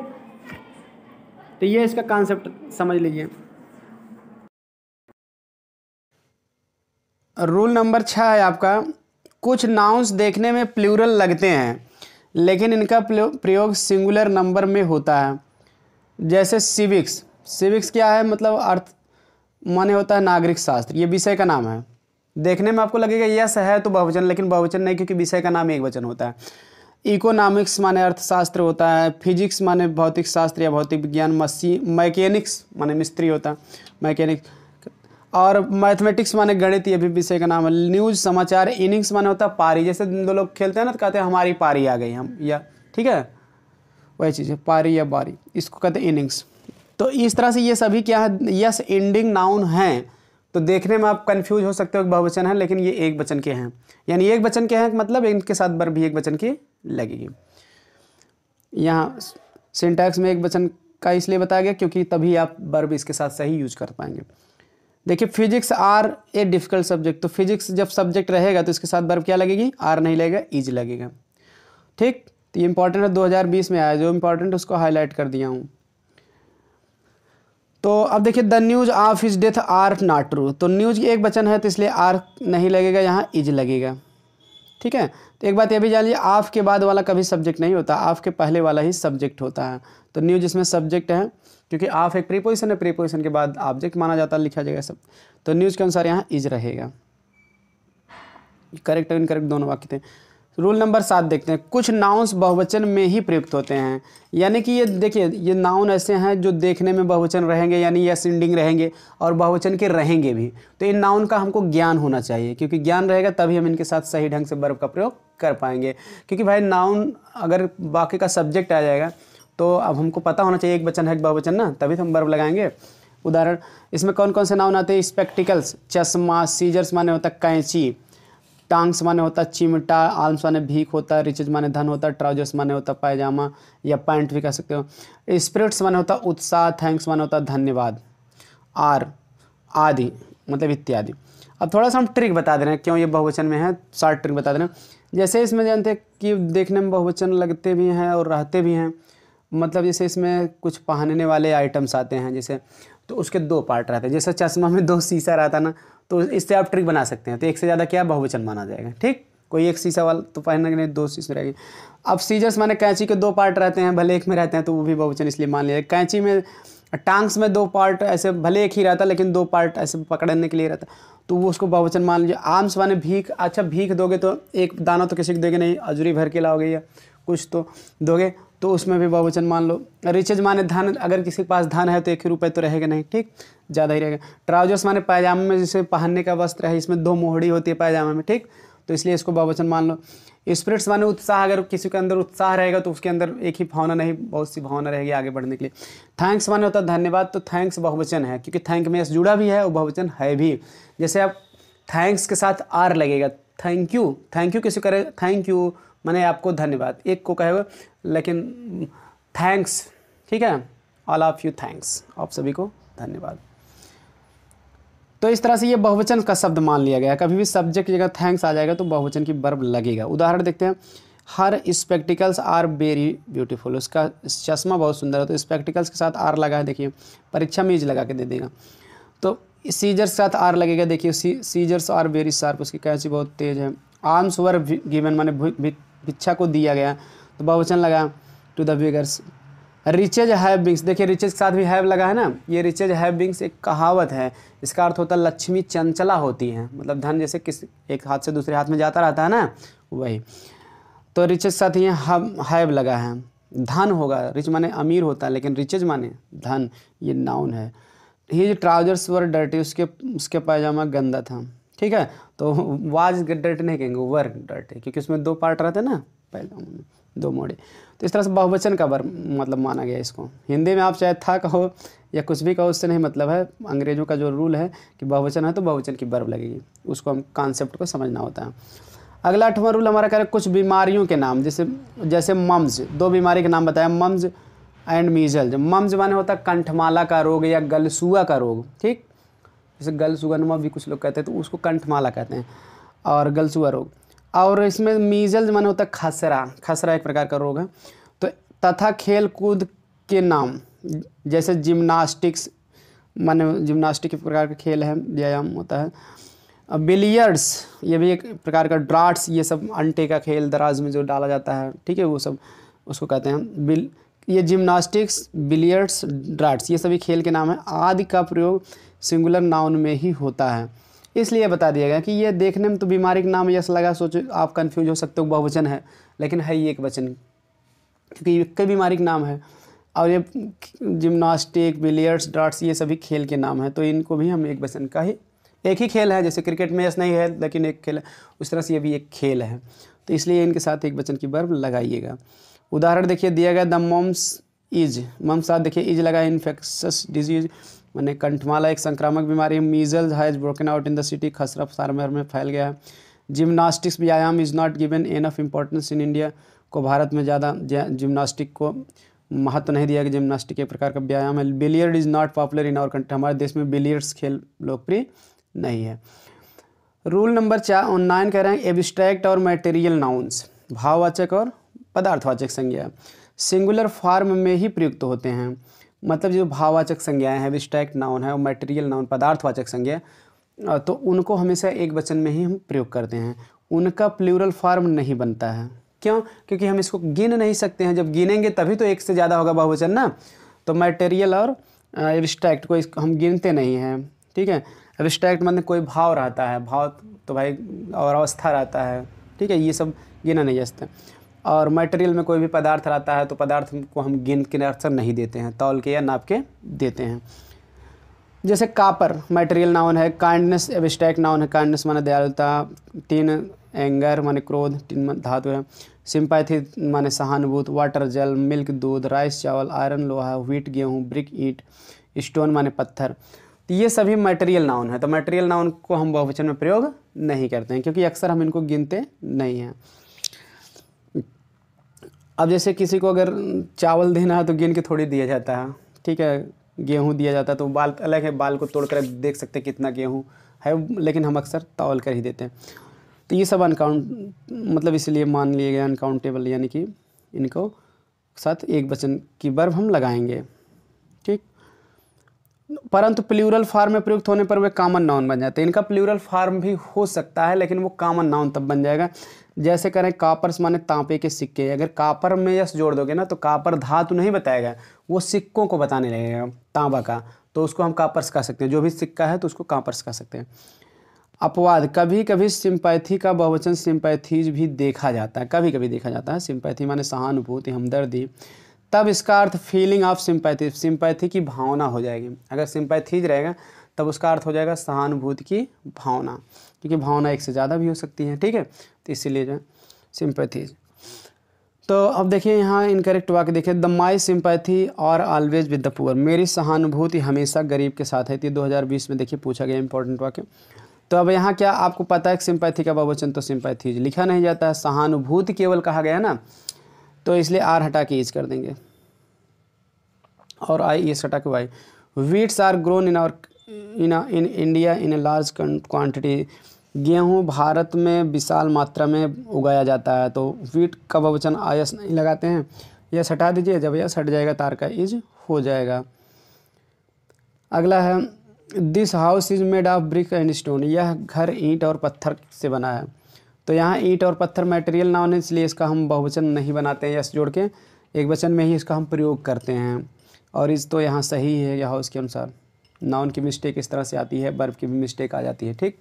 तो ये इसका कॉन्सेप्ट समझ लीजिए रूल नंबर छः है आपका कुछ नाउंस देखने में प्लूरल लगते हैं लेकिन इनका प्रयोग सिंगुलर नंबर में होता है जैसे सिविक्स सिविक्स क्या है मतलब अर्थ माने होता है नागरिक शास्त्र ये विषय का नाम है देखने में आपको लगेगा यस है तो बहुवचन लेकिन बहुवचन नहीं क्योंकि विषय का नाम एक वचन होता है इकोनॉमिक्स माने अर्थशास्त्र होता है फिजिक्स माने भौतिक शास्त्र या भौतिक विज्ञान मसी मैकेनिक्स माने मिस्त्री होता है मैकेनिक और मैथमेटिक्स माने गणित ये भी विषय का नाम है न्यूज समाचार इनिंग्स माने होता है पारी जैसे दो लोग खेलते हैं ना तो कहते हैं हमारी पारी आ गई हम या ठीक है वही चीज़ है पारी या बारी इसको कहते हैं इनिंग्स तो इस तरह से ये सभी क्या है यस एंडिंग नाउन हैं तो देखने में आप कन्फ्यूज हो सकते हो बहुवचन है लेकिन ये एक बचन के हैं यानी एक बचन के हैं मतलब इनके साथ बर भी एक बचन के लगेगी यहाँ सिंटैक्स में एक वचन का इसलिए बताया गया क्योंकि तभी आप बर्ब इसके साथ सही यूज कर पाएंगे देखिए physics are a difficult subject तो फिजिक्स जब सब्जेक्ट रहेगा तो इसके साथ बर्ब क्या लगेगी आर नहीं लगेगा इज लगेगा ठीक तो ये इंपॉर्टेंट है 2020 में आया जो इंपॉर्टेंट उसको हाईलाइट कर दिया हूँ तो अब देखिए the news of his death are not true तो न्यूज एक वचन है तो इसलिए आर नहीं लगेगा यहाँ इज लगेगा ठीक है तो एक बात ये भी जान लीजिए आफ के बाद वाला कभी सब्जेक्ट नहीं होता आफ के पहले वाला ही सब्जेक्ट होता है तो न्यूज इसमें सब्जेक्ट है क्योंकि आफ एक प्रीपोजिशन है प्रीपोजिशन के बाद ऑब्जेक्ट माना जाता है लिखा जाएगा सब तो न्यूज़ के अनुसार यहाँ इज रहेगा करेक्ट और इनकरेक्ट दोनों वाक्य थे रूल नंबर सात देखते हैं कुछ नाउंस बहुवचन में ही प्रयुक्त होते हैं यानी कि ये देखिए ये नाउन ऐसे हैं जो देखने में बहुवचन रहेंगे यानी ये सिंडिंग रहेंगे और बहुवचन के रहेंगे भी तो इन नाउन का हमको ज्ञान होना चाहिए क्योंकि ज्ञान रहेगा तभी हम इनके साथ सही ढंग से बर्फ का प्रयोग कर पाएंगे क्योंकि भाई नाउन अगर बाकी का सब्जेक्ट आ जाएगा तो अब हमको पता होना चाहिए एक बचन है एक बहुवचन ना तभी तो हम बर्ब लगाएंगे उदाहरण इसमें कौन कौन से नाउन आते हैं स्पेक्टिकल्स चश्मा सीजर्स माने होता है कैंची टांग्स माने होता चिमटा आर्म्स माने भीख होता रिचेज माने धन होता ट्राउजर्स माने होता पायजामा या पैंट भी कह सकते हो स्प्रिट्स माने होता उत्साह थैंक्स माने होता धन्यवाद आर आदि मतलब इत्यादि अब थोड़ा सा हम ट्रिक बता दे रहे हैं क्यों ये बहुवचन में है शॉर्ट ट्रिक बता दे रहे हैं जैसे इसमें जानते हैं कि देखने में बहुवचन लगते भी हैं और रहते भी हैं मतलब जैसे इसमें कुछ पहनने वाले आइटम्स आते हैं जैसे तो उसके दो पार्ट रहते हैं जैसे चश्मा में दो शीशा रहता ना तो इससे आप ट्रिक बना सकते हैं तो एक से ज़्यादा क्या बहुवचन माना जाएगा ठीक कोई एक शीशा वाला तो पहनने के लिए दो शीशे रहेगी अब सीजर्स माने कैंची के दो पार्ट रहते हैं भले एक में रहते हैं तो वो भी बहुवचन इसलिए मान लिया कैंची में टांग्स में दो पार्ट ऐसे भले एक ही रहता लेकिन दो पार्ट ऐसे पकड़ने के लिए रहता तो वो उसको बहुवचन मान लीजिए आम्स माने भीख अच्छा भीख दोगे तो एक दाना तो किसी को दोगे नहीं अजूरी भर के लाओगे या कुछ तो दोगे तो उसमें भी बहुवचन मान लो रिचेज माने धन अगर किसी के पास धन है तो एक ही रुपये तो रहेगा नहीं ठीक ज़्यादा ही रहेगा ट्राउजर्स माने पायजामे में जैसे पहनने का वस्त्र है इसमें दो मोहड़ी होती है पायजामे में ठीक तो इसलिए इसको बहुवचन मान लो स्पिरिट्स माने उत्साह अगर किसी के अंदर उत्साह रहेगा तो उसके अंदर एक ही भावना नहीं बहुत सी भावना रहेगी आगे बढ़ने के लिए थैंक्स माने होता है धन्यवाद तो थैंक्स बहुवचन है क्योंकि थैंक में से जुड़ा भी है और बहुवचन है भी जैसे आप थैंक्स के साथ आर लगेगा थैंक यू थैंक यू किसी करे थैंक यू मैंने आपको धन्यवाद एक को कहेगा लेकिन थैंक्स ठीक है ऑल ऑफ यू थैंक्स आप सभी को धन्यवाद तो इस तरह से ये बहुवचन का शब्द मान लिया गया कभी भी सब्जेक्ट की जगह थैंक्स आ जाएगा तो बहुवचन की बर्ब लगेगा उदाहरण देखते हैं her spectacles are very beautiful उसका चश्मा बहुत सुंदर है तो स्पेक्टिकल्स के साथ आर लगा है देखिए परीक्षा में इज लगा के दे देगा तो सीजर्स के साथ आर लगेगा देखिए सी सीजर्स आर वेरी शार्प उसकी कैसी बहुत तेज है आर्म्स वर गिवन माने भिक्षा को दिया गया तो बहुवचन लगा टू द विगर्स रिचेज हैव विंग्स देखिए रिचेज के साथ भी हैव लगा है ना ये रिचेज हैव विंग्स एक कहावत है इसका अर्थ होता है लक्ष्मी चंचला होती है मतलब धन जैसे किस एक हाथ से दूसरे हाथ में जाता रहता है ना वही तो रिचेज के साथ ये हैव लगा है धन होगा रिच माने अमीर होता है लेकिन रिचेज माने धन ये नाउन है जो ट्राउजर्स वर डर्टी उसके उसके पायजामा गंदा था ठीक है तो वाज डर्ट नहीं कहेंगे वर डर्टी क्योंकि उसमें दो पार्ट रहते हैं ना पायजामा में दो मोड़े तो इस तरह से बहुवचन का वर्ग मतलब माना गया इसको हिंदी में आप चाहे था कहो या कुछ भी कहो उससे नहीं मतलब है अंग्रेजों का जो रूल है कि बहुवचन है तो बहुवचन की वर्ब लगेगी उसको हम कॉन्सेप्ट को समझना होता है अगला अठवा रूल हमारा कह रहा है कुछ बीमारियों के नाम जैसे जैसे मम्स दो बीमारी के नाम बताया मम्स एंड मीजल मम्स माने होता है कंठमाला का रोग या गलसुआ का रोग ठीक जैसे गलसुआ नुमा भी कुछ लोग कहते हैं तो उसको कंठमाला कहते हैं और गलसुआ रोग और इसमें मीजल मन होता है खसरा खसरा एक प्रकार का रोग है तो तथा खेल कूद के नाम जैसे जिम्नास्टिक्स मन जिम्नास्टिक एक प्रकार का खेल है व्यायाम होता है बिलियर्ड्स ये भी एक प्रकार का ड्राट्स ये सब अंटे का खेल दराज में जो डाला जाता है ठीक है वो सब उसको कहते हैं बिल ये जिम्नास्टिक्स बिलियर्ड्स ड्राट्स ये सभी खेल के नाम हैं आदि का प्रयोग सिंगुलर नाउन में ही होता है इसलिए बता दिया गया कि ये देखने में तो बीमारी का नाम यश लगा सोचो आप कन्फ्यूज हो सकते हो बहुवचन है लेकिन है ही एक वचन क्योंकि कई बीमारी का नाम है और ये जिम्नास्टिक बिलियर्ड्स डार्ट्स ये सभी खेल के नाम हैं तो इनको भी हम एक वचन का ही एक ही खेल है जैसे क्रिकेट में यश नहीं है लेकिन एक खेल उस तरह से ये भी एक खेल है तो इसलिए इनके साथ एक वचन की बर्ब लगाइएगा उदाहरण देखिए दिया गया द मम्स इज मम्स साथ देखिए इज लगा इन्फेक्शस डिजीज मैंने कंठमाला एक संक्रामक बीमारी measles has broken out in the city खसरफ सारमेर में फैल गया है जिमनास्टिक्स व्यायाम is not given enough importance in India को भारत में ज़्यादा जिमनास्टिक को महत्व तो नहीं दिया गया जिमनास्टिक एक प्रकार का व्यायाम है billiard is not popular in our country हमारे देश में बिलियर्ड्स खेल लोकप्रिय नहीं है रूल नंबर चार नाइन कह रहे हैं एब्स्ट्रैक्ट और मटेरियल नाउन्स भाववाचक और पदार्थवाचक संज्ञा सिंगुलर फॉर्म में ही प्रयुक्त होते हैं मतलब जो भाववाचक संज्ञाएं हैं विस्टैक्ट नाउन है मटेरियल नाउन पदार्थवाचक संज्ञा तो उनको हमेशा एक वचन में ही हम प्रयोग करते हैं उनका प्लूरल फॉर्म नहीं बनता है क्यों क्योंकि हम इसको गिन नहीं सकते हैं जब गिनेंगे तभी तो एक से ज़्यादा होगा बहुवचन ना तो मटेरियल और एबस्ट्रैक्ट को इसको हम गिनते नहीं हैं ठीक है एबस्ट्रैक्ट मतलब कोई भाव रहता है भाव तो भाई और अवस्था रहता है ठीक है ये सब गिना नहीं जा और मटेरियल में कोई भी पदार्थ रहता है तो पदार्थ को हम गेंद के अक्सर नहीं देते हैं तौल के या नाप के देते हैं जैसे कापर मटेरियल नाउन है काइंडनेस एविस्टैक नाउन है काइंडनेस माने दयालुता तीन एंगर माने क्रोध तीन धातु है सिंपैथी माने सहानुभूत वाटर जल मिल्क दूध राइस चावल आयरन लोहा व्हीट गेहूँ ब्रिक ईट स्टोन माने पत्थर तो ये सभी मटेरियल नाउन है तो मटेरियल नाउन को हम बहुवचन में प्रयोग नहीं करते हैं क्योंकि अक्सर हम इनको गिनते नहीं हैं अब जैसे किसी को अगर चावल देना है तो गिन के थोड़ी दिया जाता है ठीक है गेहूँ दिया जाता है तो बाल अलग है बाल को तोड़ कर देख सकते हैं कितना गेहूँ है लेकिन हम अक्सर तौल कर ही देते हैं तो ये सब अनकाउंट मतलब इसलिए मान लिए गए अनकाउंटेबल यानी कि इनको साथ एक वचन की बर्फ हम लगाएंगे परंतु प्लूरल फार्म में प्रयुक्त होने पर वे कॉमन नाउन बन जाते हैं इनका प्लूरल फार्म भी हो सकता है लेकिन वो कॉमन नाउन तब बन जाएगा जैसे करें कापर्स माने तांपे के सिक्के अगर कापर में यस जोड़ दोगे ना तो कापर धातु नहीं बताएगा वो सिक्कों को बताने लगेगा तांबा का तो उसको हम कापर्स कह का सकते हैं जो भी सिक्का है तो उसको कापर्स कह का सकते हैं अपवाद कभी कभी सिंपैथी का बहुवचन सिंपैथीज भी देखा जाता है कभी कभी देखा जाता है सिंपैथी माने सहानुभूति हमदर्दी तब इसका अर्थ फीलिंग ऑफ सिंपैथी सिंपैथी की भावना हो जाएगी अगर सिंपैथीज रहेगा तब उसका अर्थ हो जाएगा सहानुभूति की भावना क्योंकि भावना एक से ज़्यादा भी हो सकती है ठीक है तो इसीलिए जो सिंपैथीज तो अब देखिए यहाँ इनकरेक्ट वाक्य देखिए the my sympathy are always with the poor मेरी सहानुभूति हमेशा गरीब के साथ है हज़ार बीस में देखिए पूछा गया इंपॉर्टेंट वाक्य तो अब यहाँ क्या आपको पता है सिंपैथी का बहुवचन तो सिंपैथीज लिखा नहीं जाता है सहानुभूति केवल कहा गया ना तो इसलिए आर हटा के ईज कर देंगे और आई ये हटा के वाई wheats are grown in our in in India in a large quantity गेहूँ भारत में विशाल मात्रा में उगाया जाता है तो वीट का बहुवचन आयस नहीं लगाते हैं यस हटा दीजिए जब यस हट जाएगा तार का इज हो जाएगा अगला है this house is made of brick and stone यह घर ईंट और पत्थर से बना है तो यहाँ ईंट और पत्थर मटेरियल ना होने इसलिए इसका हम बहुवचन नहीं बनाते हैं यस जोड़ के एक वचन में ही इसका हम प्रयोग करते हैं और इस तो यहाँ सही है यह उसके अनुसार नाउन की मिस्टेक इस तरह से आती है बर्फ़ की भी मिस्टेक आ जाती है ठीक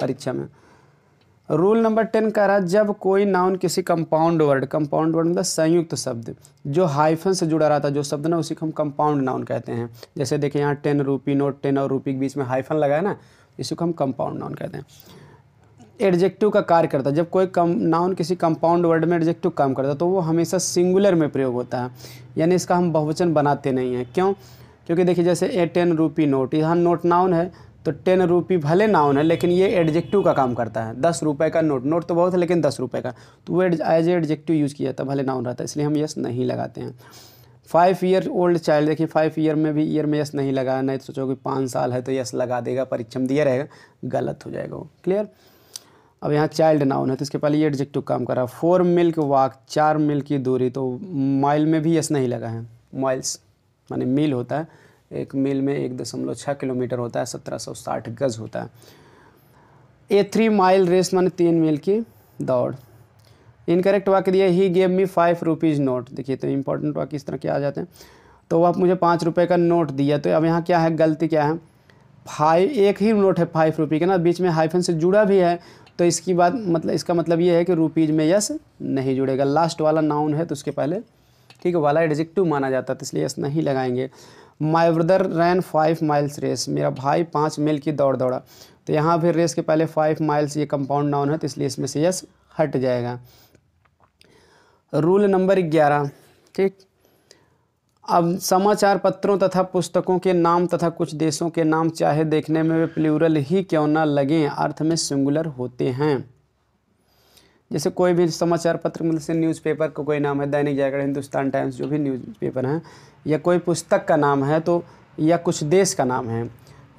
परीक्षा में रूल नंबर टेन कह रहा है जब कोई नाउन किसी कंपाउंड वर्ड कंपाउंड वर्ड मतलब संयुक्त शब्द जो हाइफन से जुड़ा रहा था जो शब्द ना उसी को हम कंपाउंड नाउन कहते हैं जैसे देखें यहाँ टेन रूपी नोट टेन और रूपी के बीच में हाइफन लगा है ना इसी को हम कंपाउंड नाउन कहते हैं एडजेक्टिव का कार्य करता है जब कोई कम नाउन किसी कंपाउंड वर्ड में एडजेक्टिव काम करता है तो वो हमेशा सिंगुलर में प्रयोग होता है यानी इसका हम बहुवचन बनाते नहीं हैं क्यों क्योंकि देखिए जैसे ए टेन रुपी नोट यहाँ नोट नाउन है तो टेन रुपी भले नाउन है लेकिन ये एडजेक्टिव का काम करता है दस रुपये का नोट नोट तो बहुत है लेकिन दस रुपये का तो वो एज एडजेक्टिव यूज़ किया जाता है भले नाउन रहता है इसलिए हम यस नहीं लगाते हैं फाइव ईयर ओल्ड चाइल्ड देखिए फाइव ईयर में भी ईयर में यस नहीं लगाया नहीं तो सोचो कि पाँच साल है तो यस लगा देगा परीक्षा में दिया रहेगा गलत हो जाएगा वो क्लियर अब यहाँ चाइल्ड नाउन है तो इसके पहले ये एडजेक्टिव काम कर रहा है फोर मिल्क वाक चार मील की दूरी तो माइल में भी यस नहीं लगा है माइल्स माने मील होता है एक मील में एक दशमलव छः किलोमीटर होता है सत्रह सौ साठ गज होता है ए थ्री माइल रेस माने तीन मील की दौड़ इनकरेक्ट वाक्य दिया he gave me five rupees note देखिए तो इंपॉर्टेंट वाक्य इस तरह के आ जाते हैं तो वह मुझे पाँच रुपये का नोट दिया तो अब यहाँ क्या है गलती क्या है फाइव एक ही नोट है फाइव रुपी का ना बीच में हाइफन से जुड़ा भी है तो इसकी बात मतलब इसका मतलब ये है कि रूपीज़ में यस नहीं जुड़ेगा लास्ट वाला नाउन है तो उसके पहले ठीक है वाला एडजेक्टिव माना जाता है तो इसलिए यस नहीं लगाएंगे my brother ran five miles race मेरा भाई पाँच मील की दौड़ दौड़ा तो यहाँ फिर रेस के पहले फाइव माइल्स ये कंपाउंड नाउन है तो इसलिए इसमें से यस हट जाएगा रूल नंबर ग्यारह ठीक अब समाचार पत्रों तथा पुस्तकों के नाम तथा कुछ देशों के नाम चाहे देखने में वे प्लूरल ही क्यों ना लगें अर्थ में सिंगुलर होते हैं जैसे कोई भी समाचार पत्र मतलब से न्यूज़पेपर का को कोई नाम है दैनिक जागरण हिंदुस्तान टाइम्स जो भी न्यूज़पेपर हैं या कोई पुस्तक का नाम है तो या कुछ देश का नाम है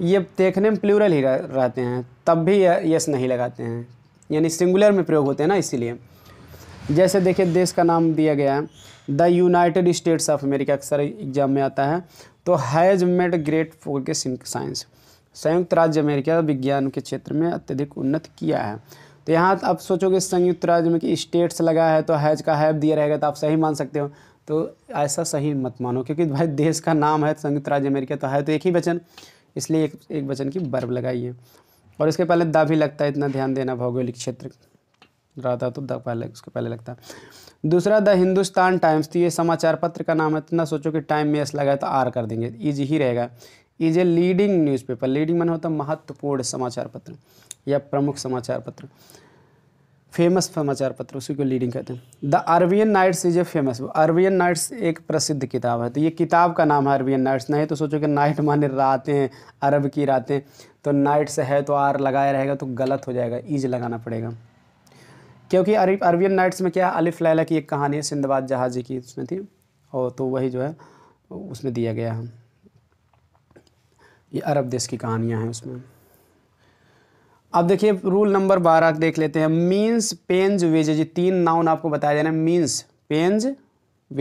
ये देखने में प्लूरल ही रहते हैं तब भी यस नहीं लगाते हैं यानी सिंगुलर में प्रयोग होते हैं ना इसीलिए जैसे देखिए देश का नाम दिया गया है the United States of America अक्सर एग्जाम में आता है तो हैज़ मेड ग्रेट फोकस के साइंस संयुक्त राज्य अमेरिका विज्ञान के क्षेत्र में अत्यधिक उन्नत किया है तो यहाँ आप सोचोगे संयुक्त राज्य में कि स्टेट्स लगा है तो हैज का हैब दिया रहेगा तो आप सही मान सकते हो तो ऐसा सही मत मानो क्योंकि भाई देश का नाम है संयुक्त राज्य अमेरिका तो है तो एक ही वचन इसलिए एक एक वचन की बर्ब लगाइए और इसके पहले दा भी लगता है इतना ध्यान देना भौगोलिक क्षेत्र राधा तो द पहले उसके पहले लगता है दूसरा द हिंदुस्तान टाइम्स तो ये समाचार पत्र का नाम है इतना सोचो कि टाइम में एस लगाए तो आर कर देंगे इज ही रहेगा is a leading newspaper leading मैंने होता है महत्वपूर्ण समाचार पत्र या प्रमुख समाचार पत्र फेमस समाचार पत्र उसी को लीडिंग कहते हैं the Arabian Nights is a famous Arabian Nights एक प्रसिद्ध किताब है तो ये किताब का नाम है अरबियन नाइट्स नहीं तो सोचो कि नाइट माने रातें अरब की रातें तो नाइट्स है तो आर लगाया रहेगा तो गलत हो जाएगा ईज लगाना पड़ेगा क्योंकि अरबियन नाइट्स में क्या है अलिफ लैला की एक कहानी है सिंधबाद जहाजी की उसमें थी और तो वही जो है उसमें दिया गया है ये अरब देश की कहानियाँ हैं उसमें अब देखिए रूल नंबर बारह देख लेते हैं मीन्स पेंज वेजेज तीन नाउन आपको बताया जाना मीन्स पेंज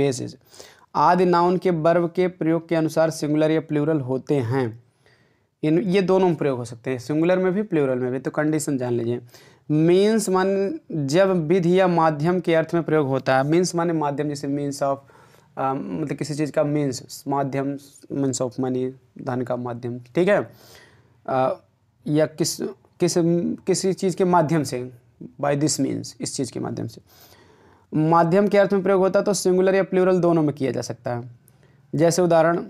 वेजेज आदि नाउन के वर्ब के प्रयोग के अनुसार सिंगुलर या प्लूरल होते हैं इन ये दोनों में प्रयोग हो सकते हैं सिंगुलर में भी प्लूरल में भी तो कंडीशन जान लीजिए मीन्स मान जब विधि या माध्यम के अर्थ में प्रयोग होता है मीन्स माने माध्यम जैसे मीन्स ऑफ um, मतलब किसी चीज़ का मीन्स माध्यम मीन्स ऑफ मनी धन का माध्यम ठीक है आ, uh, या किस किस किसी चीज़ के माध्यम से बाय दिस मीन्स इस चीज़ के माध्यम से माध्यम के अर्थ में प्रयोग होता है तो सिंगुलर या प्लूरल दोनों में किया जा सकता है जैसे उदाहरण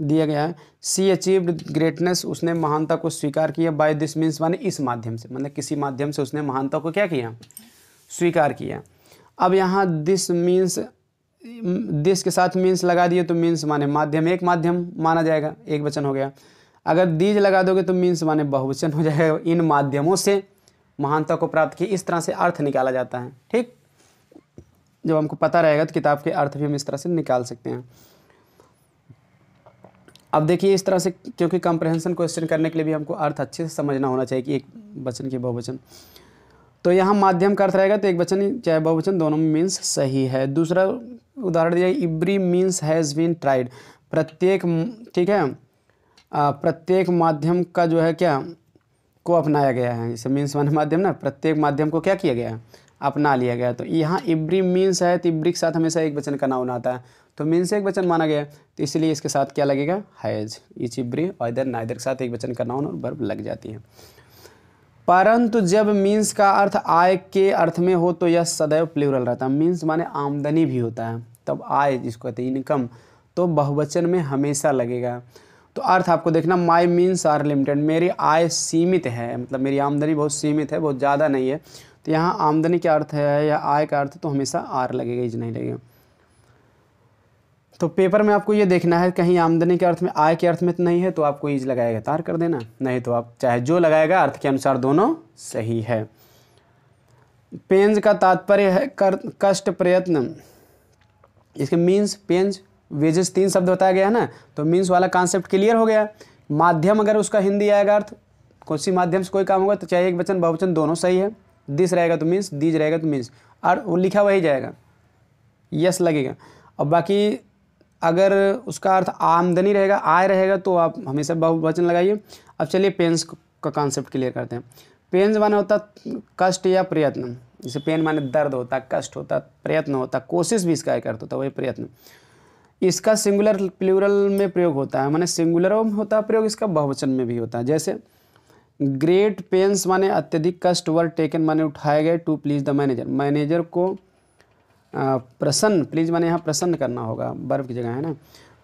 दिया गया है सी अचीव्ड ग्रेटनेस उसने महानता को स्वीकार किया बाय दिस मीन्स माने इस माध्यम से मतलब किसी माध्यम से उसने महानता को क्या किया स्वीकार किया अब यहाँ दिस मीन्स दिस के साथ मीन्स लगा दिए तो मीन्स माने माध्यम एक माध्यम माना जाएगा एक वचन हो गया अगर दीज लगा दोगे तो मीन्स माने बहुवचन हो जाएगा इन माध्यमों से महानता को प्राप्त किया इस तरह से अर्थ निकाला जाता है ठीक जब हमको पता रहेगा तो किताब के अर्थ भी हम इस तरह से निकाल सकते हैं अब देखिए इस तरह से क्योंकि कंप्रहेंसन क्वेश्चन करने के लिए भी हमको अर्थ अच्छे से समझना होना चाहिए कि एक वचन के बहुवचन तो यहाँ माध्यम का अर्थ रहेगा तो एक वचन चाहे बहुवचन दोनों में मीन्स सही है दूसरा उदाहरण दिया every means has been tried प्रत्येक ठीक है प्रत्येक माध्यम का जो है क्या को अपनाया गया है जैसे मीन्स वन माध्यम ना प्रत्येक माध्यम को क्या किया गया है अपना लिया गया तो यहाँ इब्री मीन्स है तो इब्री के साथ हमेशा एक वचन का नाम आता है तो मीन से एक वचन माना गया तो इसलिए इसके साथ क्या लगेगा हैज इच इब्री और इधर नाइदर के साथ एक वचन का नाउन और बर्ब लग जाती है परंतु जब मीन्स का अर्थ आय के अर्थ में हो तो यह सदैव प्लूरल रहता है मीन्स माने आमदनी भी होता है तब आय जिसको कहते हैं इनकम तो बहुवचन में हमेशा लगेगा तो अर्थ आपको देखना माई मीन्स आर लिमिटेड मेरी आय सीमित है मतलब मेरी आमदनी बहुत सीमित है बहुत ज़्यादा नहीं है तो यहाँ आमदनी का अर्थ है या आय का अर्थ तो हमेशा आर लगेगा इज नहीं लगेगा तो पेपर में आपको ये देखना है कहीं आमदनी के अर्थ में आय के अर्थ में तो नहीं है तो आपको ईज लगाएगा तार कर देना नहीं तो आप चाहे जो लगाएगा अर्थ के अनुसार दोनों सही है पेंज का तात्पर्य है कर, कष्ट प्रयत्न इसके मीन्स पेंज वेजेस तीन शब्द बताया गया है ना तो मीन्स वाला कॉन्सेप्ट क्लियर हो गया माध्यम अगर उसका हिंदी आएगा अर्थ कौन सी माध्यम से कोई काम होगा तो चाहे एक वचन बहुवचन दोनों सही है दिस रहेगा तो मीन्स दीज रहेगा तो मीन्स और वो लिखा वही जाएगा यस लगेगा और बाकी अगर उसका अर्थ आमदनी रहेगा आय रहेगा तो आप हमेशा बहुवचन लगाइए अब चलिए पेंस का कॉन्सेप्ट क्लियर करते हैं पेंस माने होता कष्ट या प्रयत्न जैसे पेन माने दर्द होता कष्ट होता प्रयत्न होता कोशिश भी इसका अर्थ होता वही प्रयत्न इसका सिंगुलर प्लूरल में प्रयोग होता है माने सिंगुलर में होता है प्रयोग इसका बहुवचन में भी होता है जैसे ग्रेट पेंस माने अत्यधिक कष्ट वर टेकन माने उठाए गए to please the manager manager को प्रसन्न प्लीज मैंने यहाँ प्रसन्न करना होगा बर्व की जगह है ना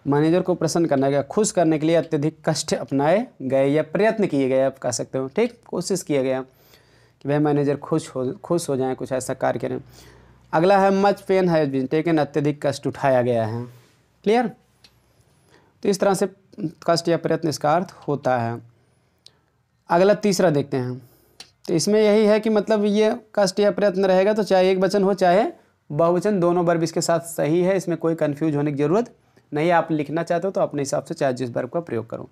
मैनेजर को प्रसन्न करना गया खुश करने के लिए अत्यधिक कष्ट अपनाए गए या प्रयत्न किए गए आप कह सकते हो ठीक कोशिश किया गया कि भाई मैनेजर खुश हो खुश हो जाए कुछ ऐसा कार्य करें अगला है मच पेन है बीन टेकन अत्यधिक कष्ट उठाया गया है क्लियर तो इस तरह से कष्ट या प्रयत्न इसका अर्थ होता है अगला तीसरा देखते हैं तो इसमें यही है कि मतलब ये कष्ट या प्रयत्न रहेगा तो चाहे एक वचन हो चाहे बहुवचन दोनों वर्ब इसके साथ सही है इसमें कोई कन्फ्यूज होने की ज़रूरत नहीं आप लिखना चाहते हो तो अपने हिसाब से चाहे जिस वर्ब का प्रयोग करो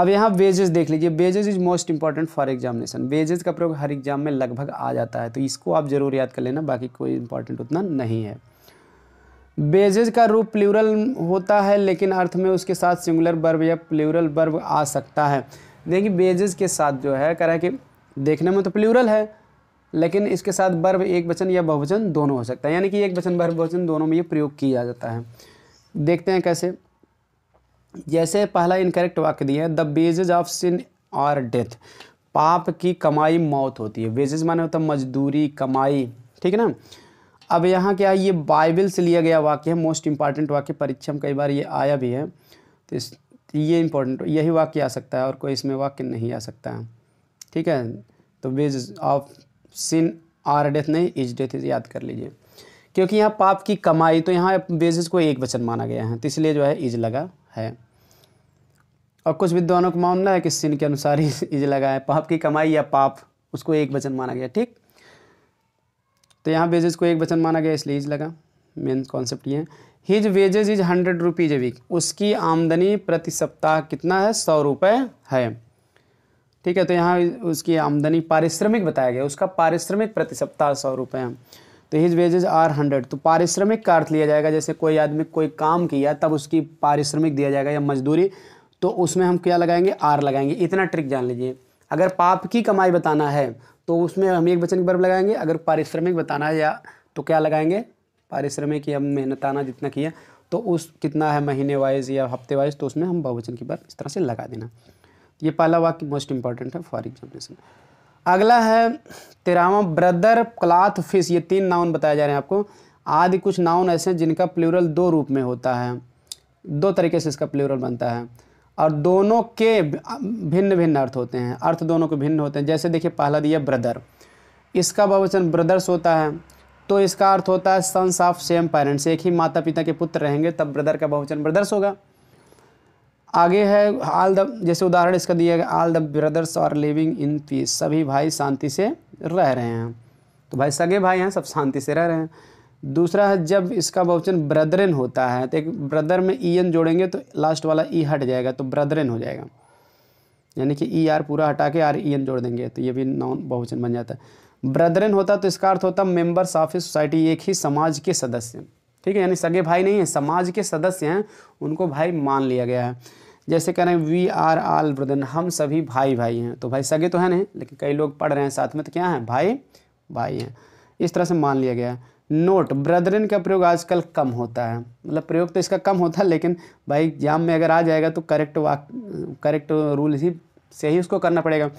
अब यहाँ वेजेस देख लीजिए wages is most important for examination wages का प्रयोग हर एग्जाम में लगभग आ जाता है तो इसको आप जरूर याद कर लेना बाकी कोई इंपॉर्टेंट उतना नहीं है बेजेज का रूप प्लूरल होता है लेकिन अर्थ में उसके साथ सिंगुलर बर्ब या प्लूरल बर्ब आ सकता है देखिए बेजेज के साथ जो है कह रहा है कि देखने में तो प्लूरल है लेकिन इसके साथ वर्ब एक वचन या बहुवचन दोनों हो सकता है यानी कि एक वचन बर्व बहुवचन दोनों में ये प्रयोग किया जाता है देखते हैं कैसे जैसे पहला इनकरेक्ट वाक्य दिया है द बेजेज ऑफ सिन और डेथ पाप की कमाई मौत होती है वेजेज माने होता है मजदूरी कमाई ठीक है ना अब यहाँ क्या है ये बाइबल से लिया गया वाक्य है मोस्ट इंपॉर्टेंट वाक्य परीक्षा में कई बार ये आया भी है तो इस ये इम्पोर्टेंट यही वाक्य आ सकता है और कोई इसमें वाक्य नहीं आ सकता है ठीक है तो wage of sin are death नहीं इज डेथ याद कर लीजिए क्योंकि यहाँ पाप की कमाई तो यहाँ बेसिस को एक वचन माना गया है तो इसलिए जो है इज लगा है और कुछ विद्वानों का मामला है कि सिन के अनुसार ही इज लगा है पाप की कमाई या पाप उसको एक वचन माना गया ठीक तो यहाँ वेजेस को एक वचन माना गया इसलिए इज लगा मेन कॉन्सेप्ट ये है his wages is hundred rupees a week उसकी आमदनी प्रति सप्ताह कितना है सौ रुपये है ठीक है तो यहाँ उसकी आमदनी पारिश्रमिक बताया गया उसका पारिश्रमिक प्रति सप्ताह सौ रुपये हम तो हिज वेजेज आर हंड्रेड तो पारिश्रमिक का अर्थ लिया जाएगा जैसे कोई आदमी कोई काम किया तब उसकी पारिश्रमिक दिया जाएगा या मजदूरी तो उसमें हम क्या लगाएंगे आर लगाएंगे इतना ट्रिक जान लीजिए अगर पाप की कमाई बताना है तो उसमें हम एक वचन की बर्फ़ लगाएंगे अगर पारिश्रमिक बताना है या तो क्या लगाएंगे पारिश्रमिक या मेहनताना जितना किया तो उस कितना है महीने वाइज या हफ्ते वाइज तो उसमें हम बहुवचन की बर्फ़ इस तरह से लगा देना ये पहला वाक्य मोस्ट इंपॉर्टेंट है फॉर एग्जामिनेशन अगला है तेरहवा ब्रदर क्लाथ फिश ये तीन नाउन बताए जा रहे हैं आपको आदि कुछ नाउन ऐसे हैं जिनका प्लूरल दो रूप में होता है दो तरीके से इसका प्लूरल बनता है और दोनों के भिन्न भिन्न अर्थ होते हैं अर्थ दोनों के भिन्न होते हैं जैसे देखिए पहला दिया ब्रदर इसका बहुवचन ब्रदर्स होता है तो इसका अर्थ होता है सन्स ऑफ सेम पेरेंट्स एक ही माता पिता के पुत्र रहेंगे तब ब्रदर का बहुवचन ब्रदर्स होगा आगे है आल द जैसे उदाहरण इसका दिया गया all the brothers are living in peace सभी भाई शांति से रह रहे हैं तो भाई सगे भाई हैं सब शांति से रह रहे हैं दूसरा है जब इसका बहुवचन ब्रदरन होता है तो एक ब्रदर में ई एन जोड़ेंगे तो लास्ट वाला ई e हट जाएगा तो ब्रदरन हो जाएगा यानी कि ई e आर पूरा हटा के आर ई एन जोड़ देंगे तो ये भी नॉन बहुवचन बन जाता है ब्रदरन होता तो इसका अर्थ होता मेंबर्स ऑफ सोसाइटी एक ही समाज के सदस्य ठीक है यानी सगे भाई नहीं है समाज के सदस्य हैं उनको भाई मान लिया गया है जैसे कह रहे हैं वी आर आल ब्रदन हम सभी भाई भाई हैं तो भाई सगे तो है नहीं लेकिन कई लोग पढ़ रहे हैं साथ में तो क्या हैं भाई भाई हैं इस तरह से मान लिया गया नोट ब्रदरन का प्रयोग आजकल कम होता है मतलब प्रयोग तो इसका कम होता है लेकिन भाई एग्जाम में अगर आ जाएगा तो करेक्ट वाक करेक्ट रूल ही से ही उसको करना पड़ेगा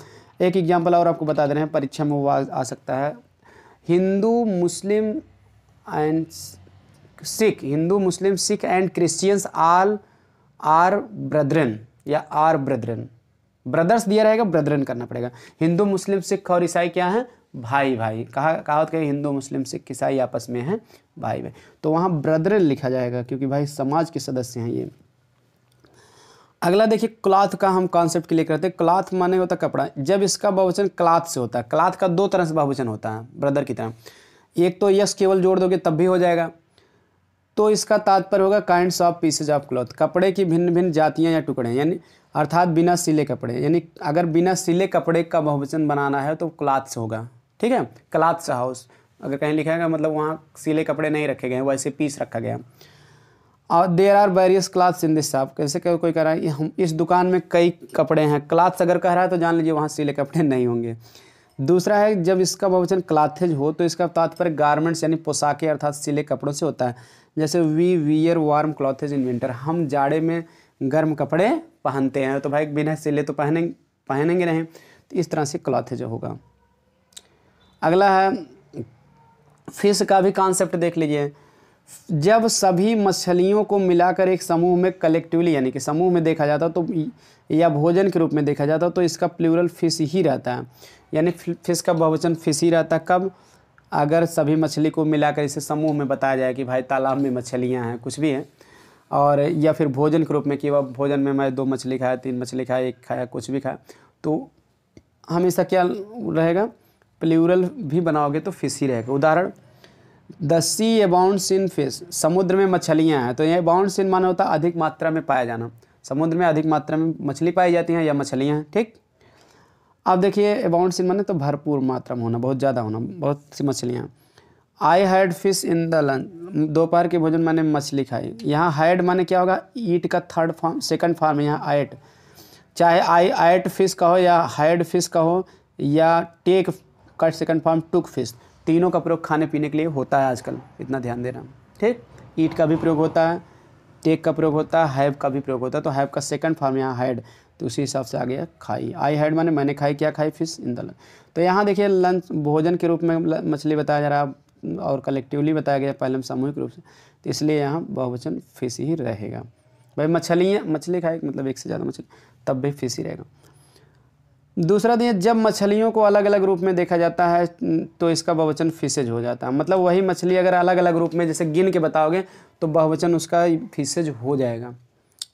एक एग्जाम्पल और आपको बता दे रहे हैं परीक्षा में वो आ सकता है Hindu Muslim and Sikh Hindu Muslim Sikh and Christians all are brethren या आर ब्रदरन ब्रदर्स दिया रहेगा ब्रदरन करना पड़ेगा हिंदू मुस्लिम सिख और ईसाई क्या है भाई भाई कहा कहावत कहे हिंदू मुस्लिम सिख ईसाई आपस में हैं भाई भाई तो वहाँ ब्रदरन लिखा जाएगा क्योंकि भाई समाज के सदस्य हैं ये अगला देखिए क्लाथ का हम कॉन्सेप्ट क्लियर करते हैं क्लाथ माने होता कपड़ा जब इसका बहुवचन क्लाथ से होता है क्लाथ का दो तरह से बहुवचन होता है ब्रदर की तरह एक तो यश केवल जोड़ दोगे तब भी हो जाएगा तो इसका तात्पर्य होगा kinds of pieces of cloth कपड़े की भिन्न भिन्न जातियाँ या टुकड़े यानी अर्थात बिना सिले कपड़े यानी अगर बिना सिले कपड़े का बहुवचन बनाना है तो क्लाथ्स होगा ठीक है क्लाथ्स हाउस अगर कहीं लिखा है मतलब वहाँ सिले कपड़े नहीं रखे गए वैसे पीस रखा गया और there are various cloths in this shop कैसे कोई कह रहा है हम इस दुकान में कई कपड़े हैं क्लाथ्स अगर कह रहा है तो जान लीजिए वहाँ सिले कपड़े नहीं होंगे दूसरा है जब इसका बहुवचन क्लाथेज हो तो इसका तात्पर्य गारमेंट्स यानी पोशाकें अर्थात सिले कपड़ों से होता है जैसे we wear warm cloth in winter हम जाड़े में गर्म कपड़े पहनते हैं तो भाई बिना सिले तो पहने पहनेंगे नहीं तो इस तरह से क्लॉथ जो होगा अगला है फिश का भी कॉन्सेप्ट देख लीजिए जब सभी मछलियों को मिलाकर एक समूह में कलेक्टिवली यानी कि समूह में देखा जाता तो या भोजन के रूप में देखा जाता तो इसका प्लूरल फिश ही रहता है यानी फिश का बहुवचन फिश ही रहता कब अगर सभी मछली को मिलाकर इसे समूह में बताया जाए कि भाई तालाब में मछलियाँ हैं कुछ भी हैं और या फिर भोजन के रूप में कि वह भोजन में मैं दो मछली खाया तीन मछली खाया एक खाया कुछ भी खाया तो हमेशा क्या रहेगा प्लूरल भी बनाओगे तो फिश ही रहेगा उदाहरण the sea abound in fish समुद्र में मछलियाँ हैं तो ये अबाउंड इन माना होता है अधिक मात्रा में पाया जाना समुद्र में अधिक मात्रा में मछली पाई जाती हैं या मछलियाँ हैं ठीक अब देखिए अबाउंड सी माने तो भरपूर मात्रा में होना बहुत ज़्यादा होना बहुत सी मछलियाँ I had fish in the lunch दोपहर के भोजन मैंने मछली खाई यहाँ हैड माने क्या होगा ईट का थर्ड फॉर्म सेकंड फॉर्म है यहाँ आइट चाहे आई आइट फिश कहो या हैड फिश कहो या टेक का सेकंड फॉर्म टुक फिश तीनों का प्रयोग खाने पीने के लिए होता है आजकल इतना ध्यान देना ठीक ईट का भी प्रयोग होता है टेक का प्रयोग होता है हैव का भी प्रयोग होता है तो हैव का सेकंड फॉर्म यहाँ हैड तो उसी हिसाब से आ गया खाई आई हैड माने मैंने खाई क्या खाई फिश इन द तो यहाँ देखिए लंच भोजन के रूप में मछली बताया जा रहा और कलेक्टिवली बताया गया पहले सामूहिक रूप से तो इसलिए यहाँ बहुवचन फिश ही रहेगा भाई मछलियाँ मछली खाए मतलब एक से ज़्यादा मछली तब भी फिश ही रहेगा दूसरा दिन जब मछलियों को अलग अलग रूप में देखा जाता है तो इसका बहुवचन फिसेज हो जाता है मतलब वही मछली अगर अलग अलग रूप में जैसे गिन के बताओगे तो बहुवचन उसका फिसेज हो जाएगा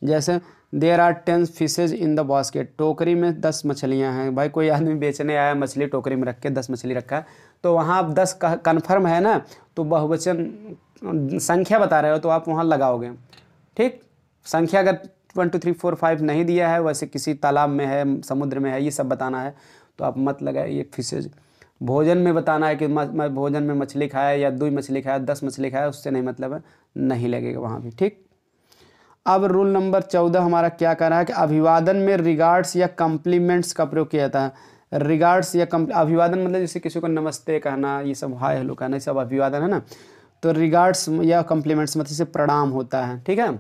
जैसे there are ten fishes in the basket टोकरी में दस मछलियाँ हैं भाई कोई आदमी बेचने आया मछली टोकरी में रख के दस मछली रखा तो वहाँ आप दस कन्फर्म है ना तो बहुवचन संख्या बता रहे हो तो आप वहाँ लगाओगे ठीक संख्या अगर one two three four five नहीं दिया है वैसे किसी तालाब में है समुद्र में है ये सब बताना है तो आप मत लगाए ये फिशेज भोजन में बताना है कि मैं भोजन में मछली खाया या दो मछली खाया दस मछली खाया उससे नहीं मतलब है नहीं लगेगा वहाँ भी ठीक अब रूल नंबर चौदह हमारा क्या कह रहा है कि अभिवादन में रिगार्ड्स या कम्प्लीमेंट्स का प्रयोग किया जाता है रिगार्ड्स या अभिवादन मतलब जैसे किसी को नमस्ते कहना ये सब हाय हेलो कहना ये सब अभिवादन है ना तो रिगार्ड्स या कम्प्लीमेंट्स मतलब जैसे प्रणाम होता है ठीक है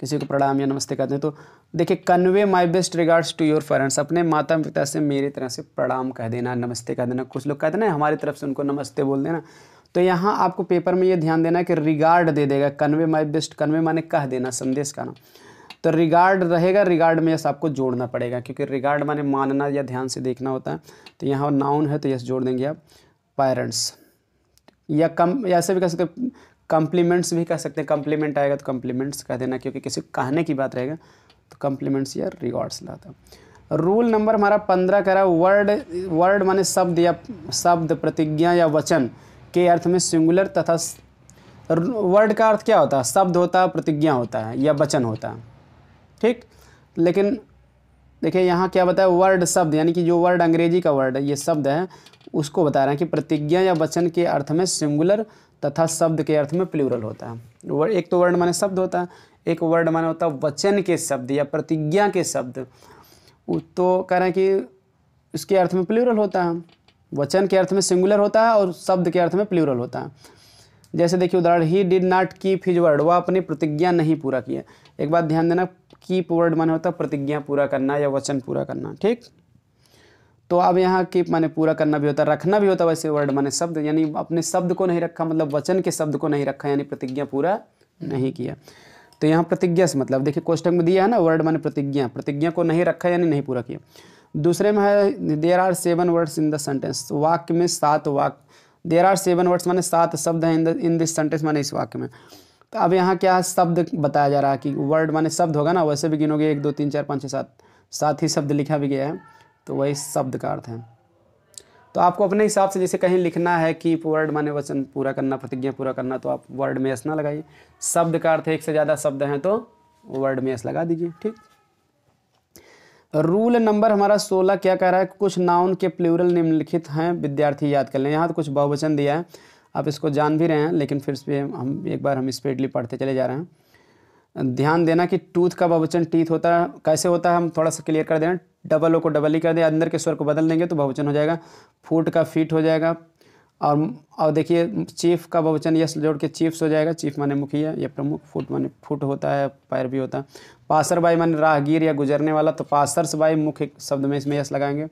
किसी को प्रणाम या नमस्ते कहते हैं तो देखिए convey my best regards to your friends अपने माता पिता से मेरी तरह से प्रणाम कह देना नमस्ते कह देना कुछ लोग कहते हैं हमारी तरफ से उनको नमस्ते बोल देना तो यहाँ आपको पेपर में ये ध्यान देना है कि रिगार्ड दे देगा कन्वे माई बेस्ट कन्वे माने कह देना संदेश का ना तो रिगार्ड रहेगा रिगार्ड में यस आपको जोड़ना पड़ेगा क्योंकि रिगार्ड माने मानना या ध्यान से देखना होता है तो यहाँ नाउन है तो यस जोड़ देंगे आप पेरेंट्स या कम ऐसे भी कह सकते हैं कम्प्लीमेंट्स भी कह सकते हैं कम्प्लीमेंट आएगा तो कम्प्लीमेंट्स कह देना क्योंकि किसी कहने की बात रहेगा तो कम्प्लीमेंट्स या रिगार्ड्स लाता रूल नंबर हमारा पंद्रह कह रहा है वर्ड वर्ड माने शब्द या शब्द प्रतिज्ञा या वचन के अर्थ में सिंगुलर तथा वर्ड का अर्थ क्या होता है शब्द होता है प्रतिज्ञा होता है या वचन होता है ठीक लेकिन देखिए यहाँ क्या बताया वर्ड शब्द यानी कि जो वर्ड अंग्रेजी का वर्ड है ये शब्द है उसको बता रहे हैं कि प्रतिज्ञा या वचन के अर्थ में सिंगुलर तथा शब्द के अर्थ में प्लूरल होता है एक तो वर्ड माने शब्द होता है एक वर्ड माने होता है वचन के शब्द या प्रतिज्ञा के शब्द तो कह रहे हैं कि उसके अर्थ में प्लूरल होता है वचन के अर्थ में सिंगुलर होता है और शब्द के अर्थ में प्लूरल होता है जैसे देखिए उदाहरण he did not keep his word वह अपनी प्रतिज्ञा नहीं पूरा किया एक बात ध्यान देना कीप वर्ड माने होता है प्रतिज्ञा पूरा करना या वचन पूरा करना ठीक तो अब यहाँ कीप माने पूरा करना भी होता रखना भी होता है वैसे वर्ड माने शब्द यानी अपने शब्द को नहीं रखा मतलब वचन के शब्द को नहीं रखा यानी प्रतिज्ञा पूरा नहीं किया तो यहाँ प्रतिज्ञा से मतलब देखिए क्वेश्चन में दिया है ना वर्ड माने प्रतिज्ञा प्रतिज्ञा को नहीं रखा यानी नहीं पूरा किया दूसरे में है there are seven words in the sentence वाक्य में सात वाक्य देर आर सेवन वर्ड्स माने सात शब्द हैं in the in this sentence माने इस वाक्य में तो अब यहाँ क्या शब्द बताया जा रहा है कि वर्ड माने शब्द होगा ना वैसे भी गिनोगे एक दो तीन चार पाँच छः सात सात ही शब्द लिखा भी गया है तो वही शब्द का अर्थ है तो आपको अपने हिसाब से जैसे कहीं लिखना है कि वर्ड माने वचन पूरा करना प्रतिज्ञा पूरा करना तो आप वर्ड में एस ना लगाइए शब्द का अर्थ एक से ज़्यादा शब्द हैं तो वर्ड में एस लगा दीजिए ठीक रूल नंबर हमारा 16 क्या कह रहा है कुछ नाउन के प्लूरल निम्नलिखित हैं विद्यार्थी याद कर लें यहाँ तो कुछ बहुवचन दिया है आप इसको जान भी रहे हैं लेकिन फिर भी हम एक बार हम स्पीडली पढ़ते चले जा रहे हैं ध्यान देना कि टूथ का बहुवचन टीथ होता है कैसे होता है हम थोड़ा सा क्लियर कर देना डबल ओ को डबल ही e कर दें अंदर के स्वर को बदल देंगे तो बहुवचन हो जाएगा फूट का फीट हो जाएगा और और देखिए चीफ का बहुवचन यश जोड़ के चीफ्स हो जाएगा चीफ माने मुखिया या प्रमुख फुट माने फुट होता है पैर भी होता है पासर बाई माने राहगीर या गुजरने वाला तो पासर्स बाई मुख्य शब्द में इसमें यश लगाएंगे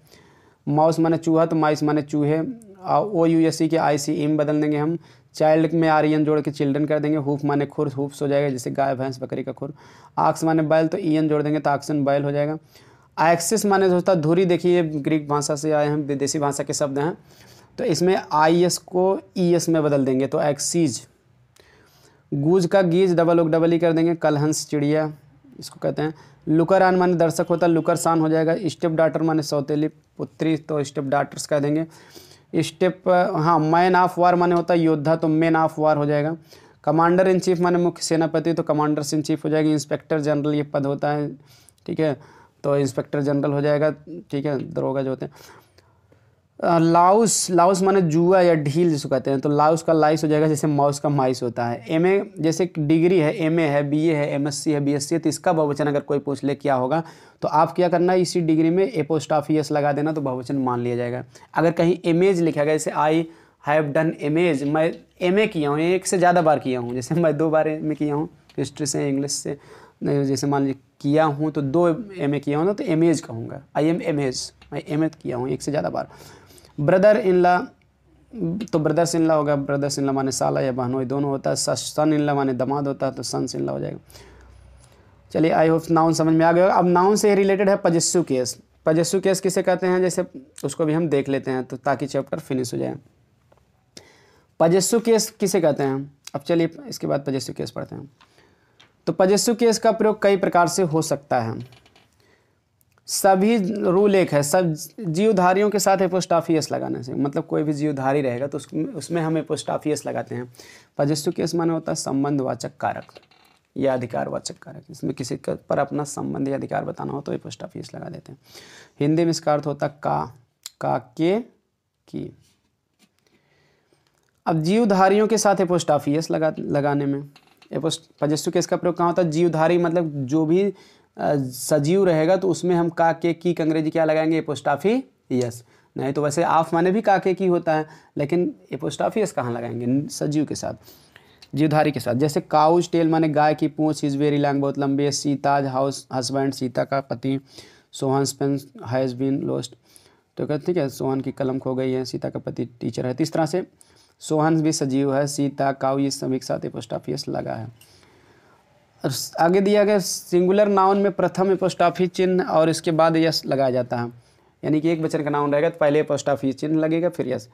माउस माने चूहा तो माइस माने चूहे और ओ यू एस सी के आई सी एम बदल देंगे हम चाइल्ड में आर एन जोड़ के चिल्ड्रन कर देंगे हुफ माने खुर हुफ्स हो जाएगा जैसे गाय भैंस बकरी का खुर आक्स माने बैल तो ई एन जोड़ देंगे तो आक्सन बैल हो जाएगा एक्सिस माने जो होता है धुरी देखिए ग्रीक भाषा से आए हैं विदेशी भाषा के शब्द हैं तो इसमें आई एस को ई e एस में बदल देंगे तो एक्सीज गूज का गीज डबल ओक डबल ही कर देंगे कलहंस चिड़िया इसको कहते हैं लुकर आन माने दर्शक होता है लुकरसान हो जाएगा स्टेप डाटर माने सौतेली पुत्री तो स्टेप डाटर्स कह देंगे स्टेप हाँ मैन ऑफ वार माने होता है योद्धा तो मैन ऑफ वार हो जाएगा कमांडर इन चीफ माने मुख्य सेनापति तो कमांडर्स इन चीफ हो जाएगी इंस्पेक्टर जनरल ये पद होता है ठीक है तो इंस्पेक्टर जनरल हो जाएगा ठीक है दरोगा जो होते हैं लाउस लाउस माने जुआ या ढील जिसको कहते हैं तो लाउस का लाइस हो जाएगा जैसे माउस का माइस होता है एम ए जैसे डिग्री है एम ए है बी ए है एम एस सी है बी एस सी है तो इसका बहुवचन अगर कोई पूछ ले क्या होगा तो आप क्या करना है इसी डिग्री में एपोस्टाफियस लगा देना तो बहुवचन मान लिया जाएगा अगर कहीं एमेज लिखा गया जैसे आई हैव डन एमेज मैं एम ए किया हूँ एक से ज़्यादा बार किया हूँ जैसे मैं दो बार एम ए किया हूँ हिस्ट्री से इंग्लिश से जैसे मान लीजिए किया हूँ तो दो एम ए किया हूँ ना तो एज कहूँगा आई एम एम मैं एम किया हूँ एक से ज़्यादा बार ब्रदर इन ला तो ब्रदर्स इन ला होगा ब्रदर्स इन ला माने साला या बहनोई दोनों होता है सन इन ला माने दमाद होता है तो सन इन ला हो जाएगा चलिए आई होप नाउन समझ में आ गया अब नाउन से रिलेटेड है पजस्सु केस पजस्सु केस किसे कहते हैं जैसे उसको भी हम देख लेते हैं तो ताकि चैप्टर फिनिश हो जाए पजस्सु केस किसे कहते हैं अब चलिए इसके बाद पजस्सु केस पढ़ते हैं तो पजस्सु केस का प्रयोग कई प्रकार से हो सकता है सभी रूल एक है सब जीवधारियों के साथ एपोस्टाफियस लगाना चाहिए मतलब कोई भी जीवधारी रहेगा तो उसमें हम एपोस्टाफियस लगाते हैं केस माने होता है संबंधवाचक कारक या अधिकारवाचक कारक इसमें किसी का पर अपना संबंध या अधिकार बताना हो तो एपोस्टाफियस लगा देते हैं हिंदी में इसका अर्थ होता का का के की अब जीवधारियों के साथ एपोस्टाफियस लगा लगाने में एपोस्ट केस का प्रयोग कहाँ होता है जीवधारी मतलब जो भी सजीव रहेगा तो उसमें हम का के की अंग्रेजी क्या लगाएंगे एपोस्टाफी यस नहीं तो वैसे आफ माने भी काके की होता है लेकिन एपोस्टाफी यस कहाँ लगाएंगे सजीव के साथ जीवधारी के साथ जैसे काउज टेल माने गाय की पूछ इज वेरी लैंग बहुत लंबी है सीताज हाउस हस्बैंड सीता का पति Sohan pens has been lost तो कहते ठीक है सोहन की कलम खो गई है सीता का पति टीचर है तो इस तरह से सोहन भी सजीव है सीता काउ ये सभी के साथ यस लगा है आगे दिया गया सिंगुलर नाउन में प्रथम एपोस्टाफी चिन्ह और इसके बाद यस लगाया जाता है यानी कि एक वचन का नाउन रहेगा तो पहले एपोस्टाफी चिन्ह लगेगा फिर यस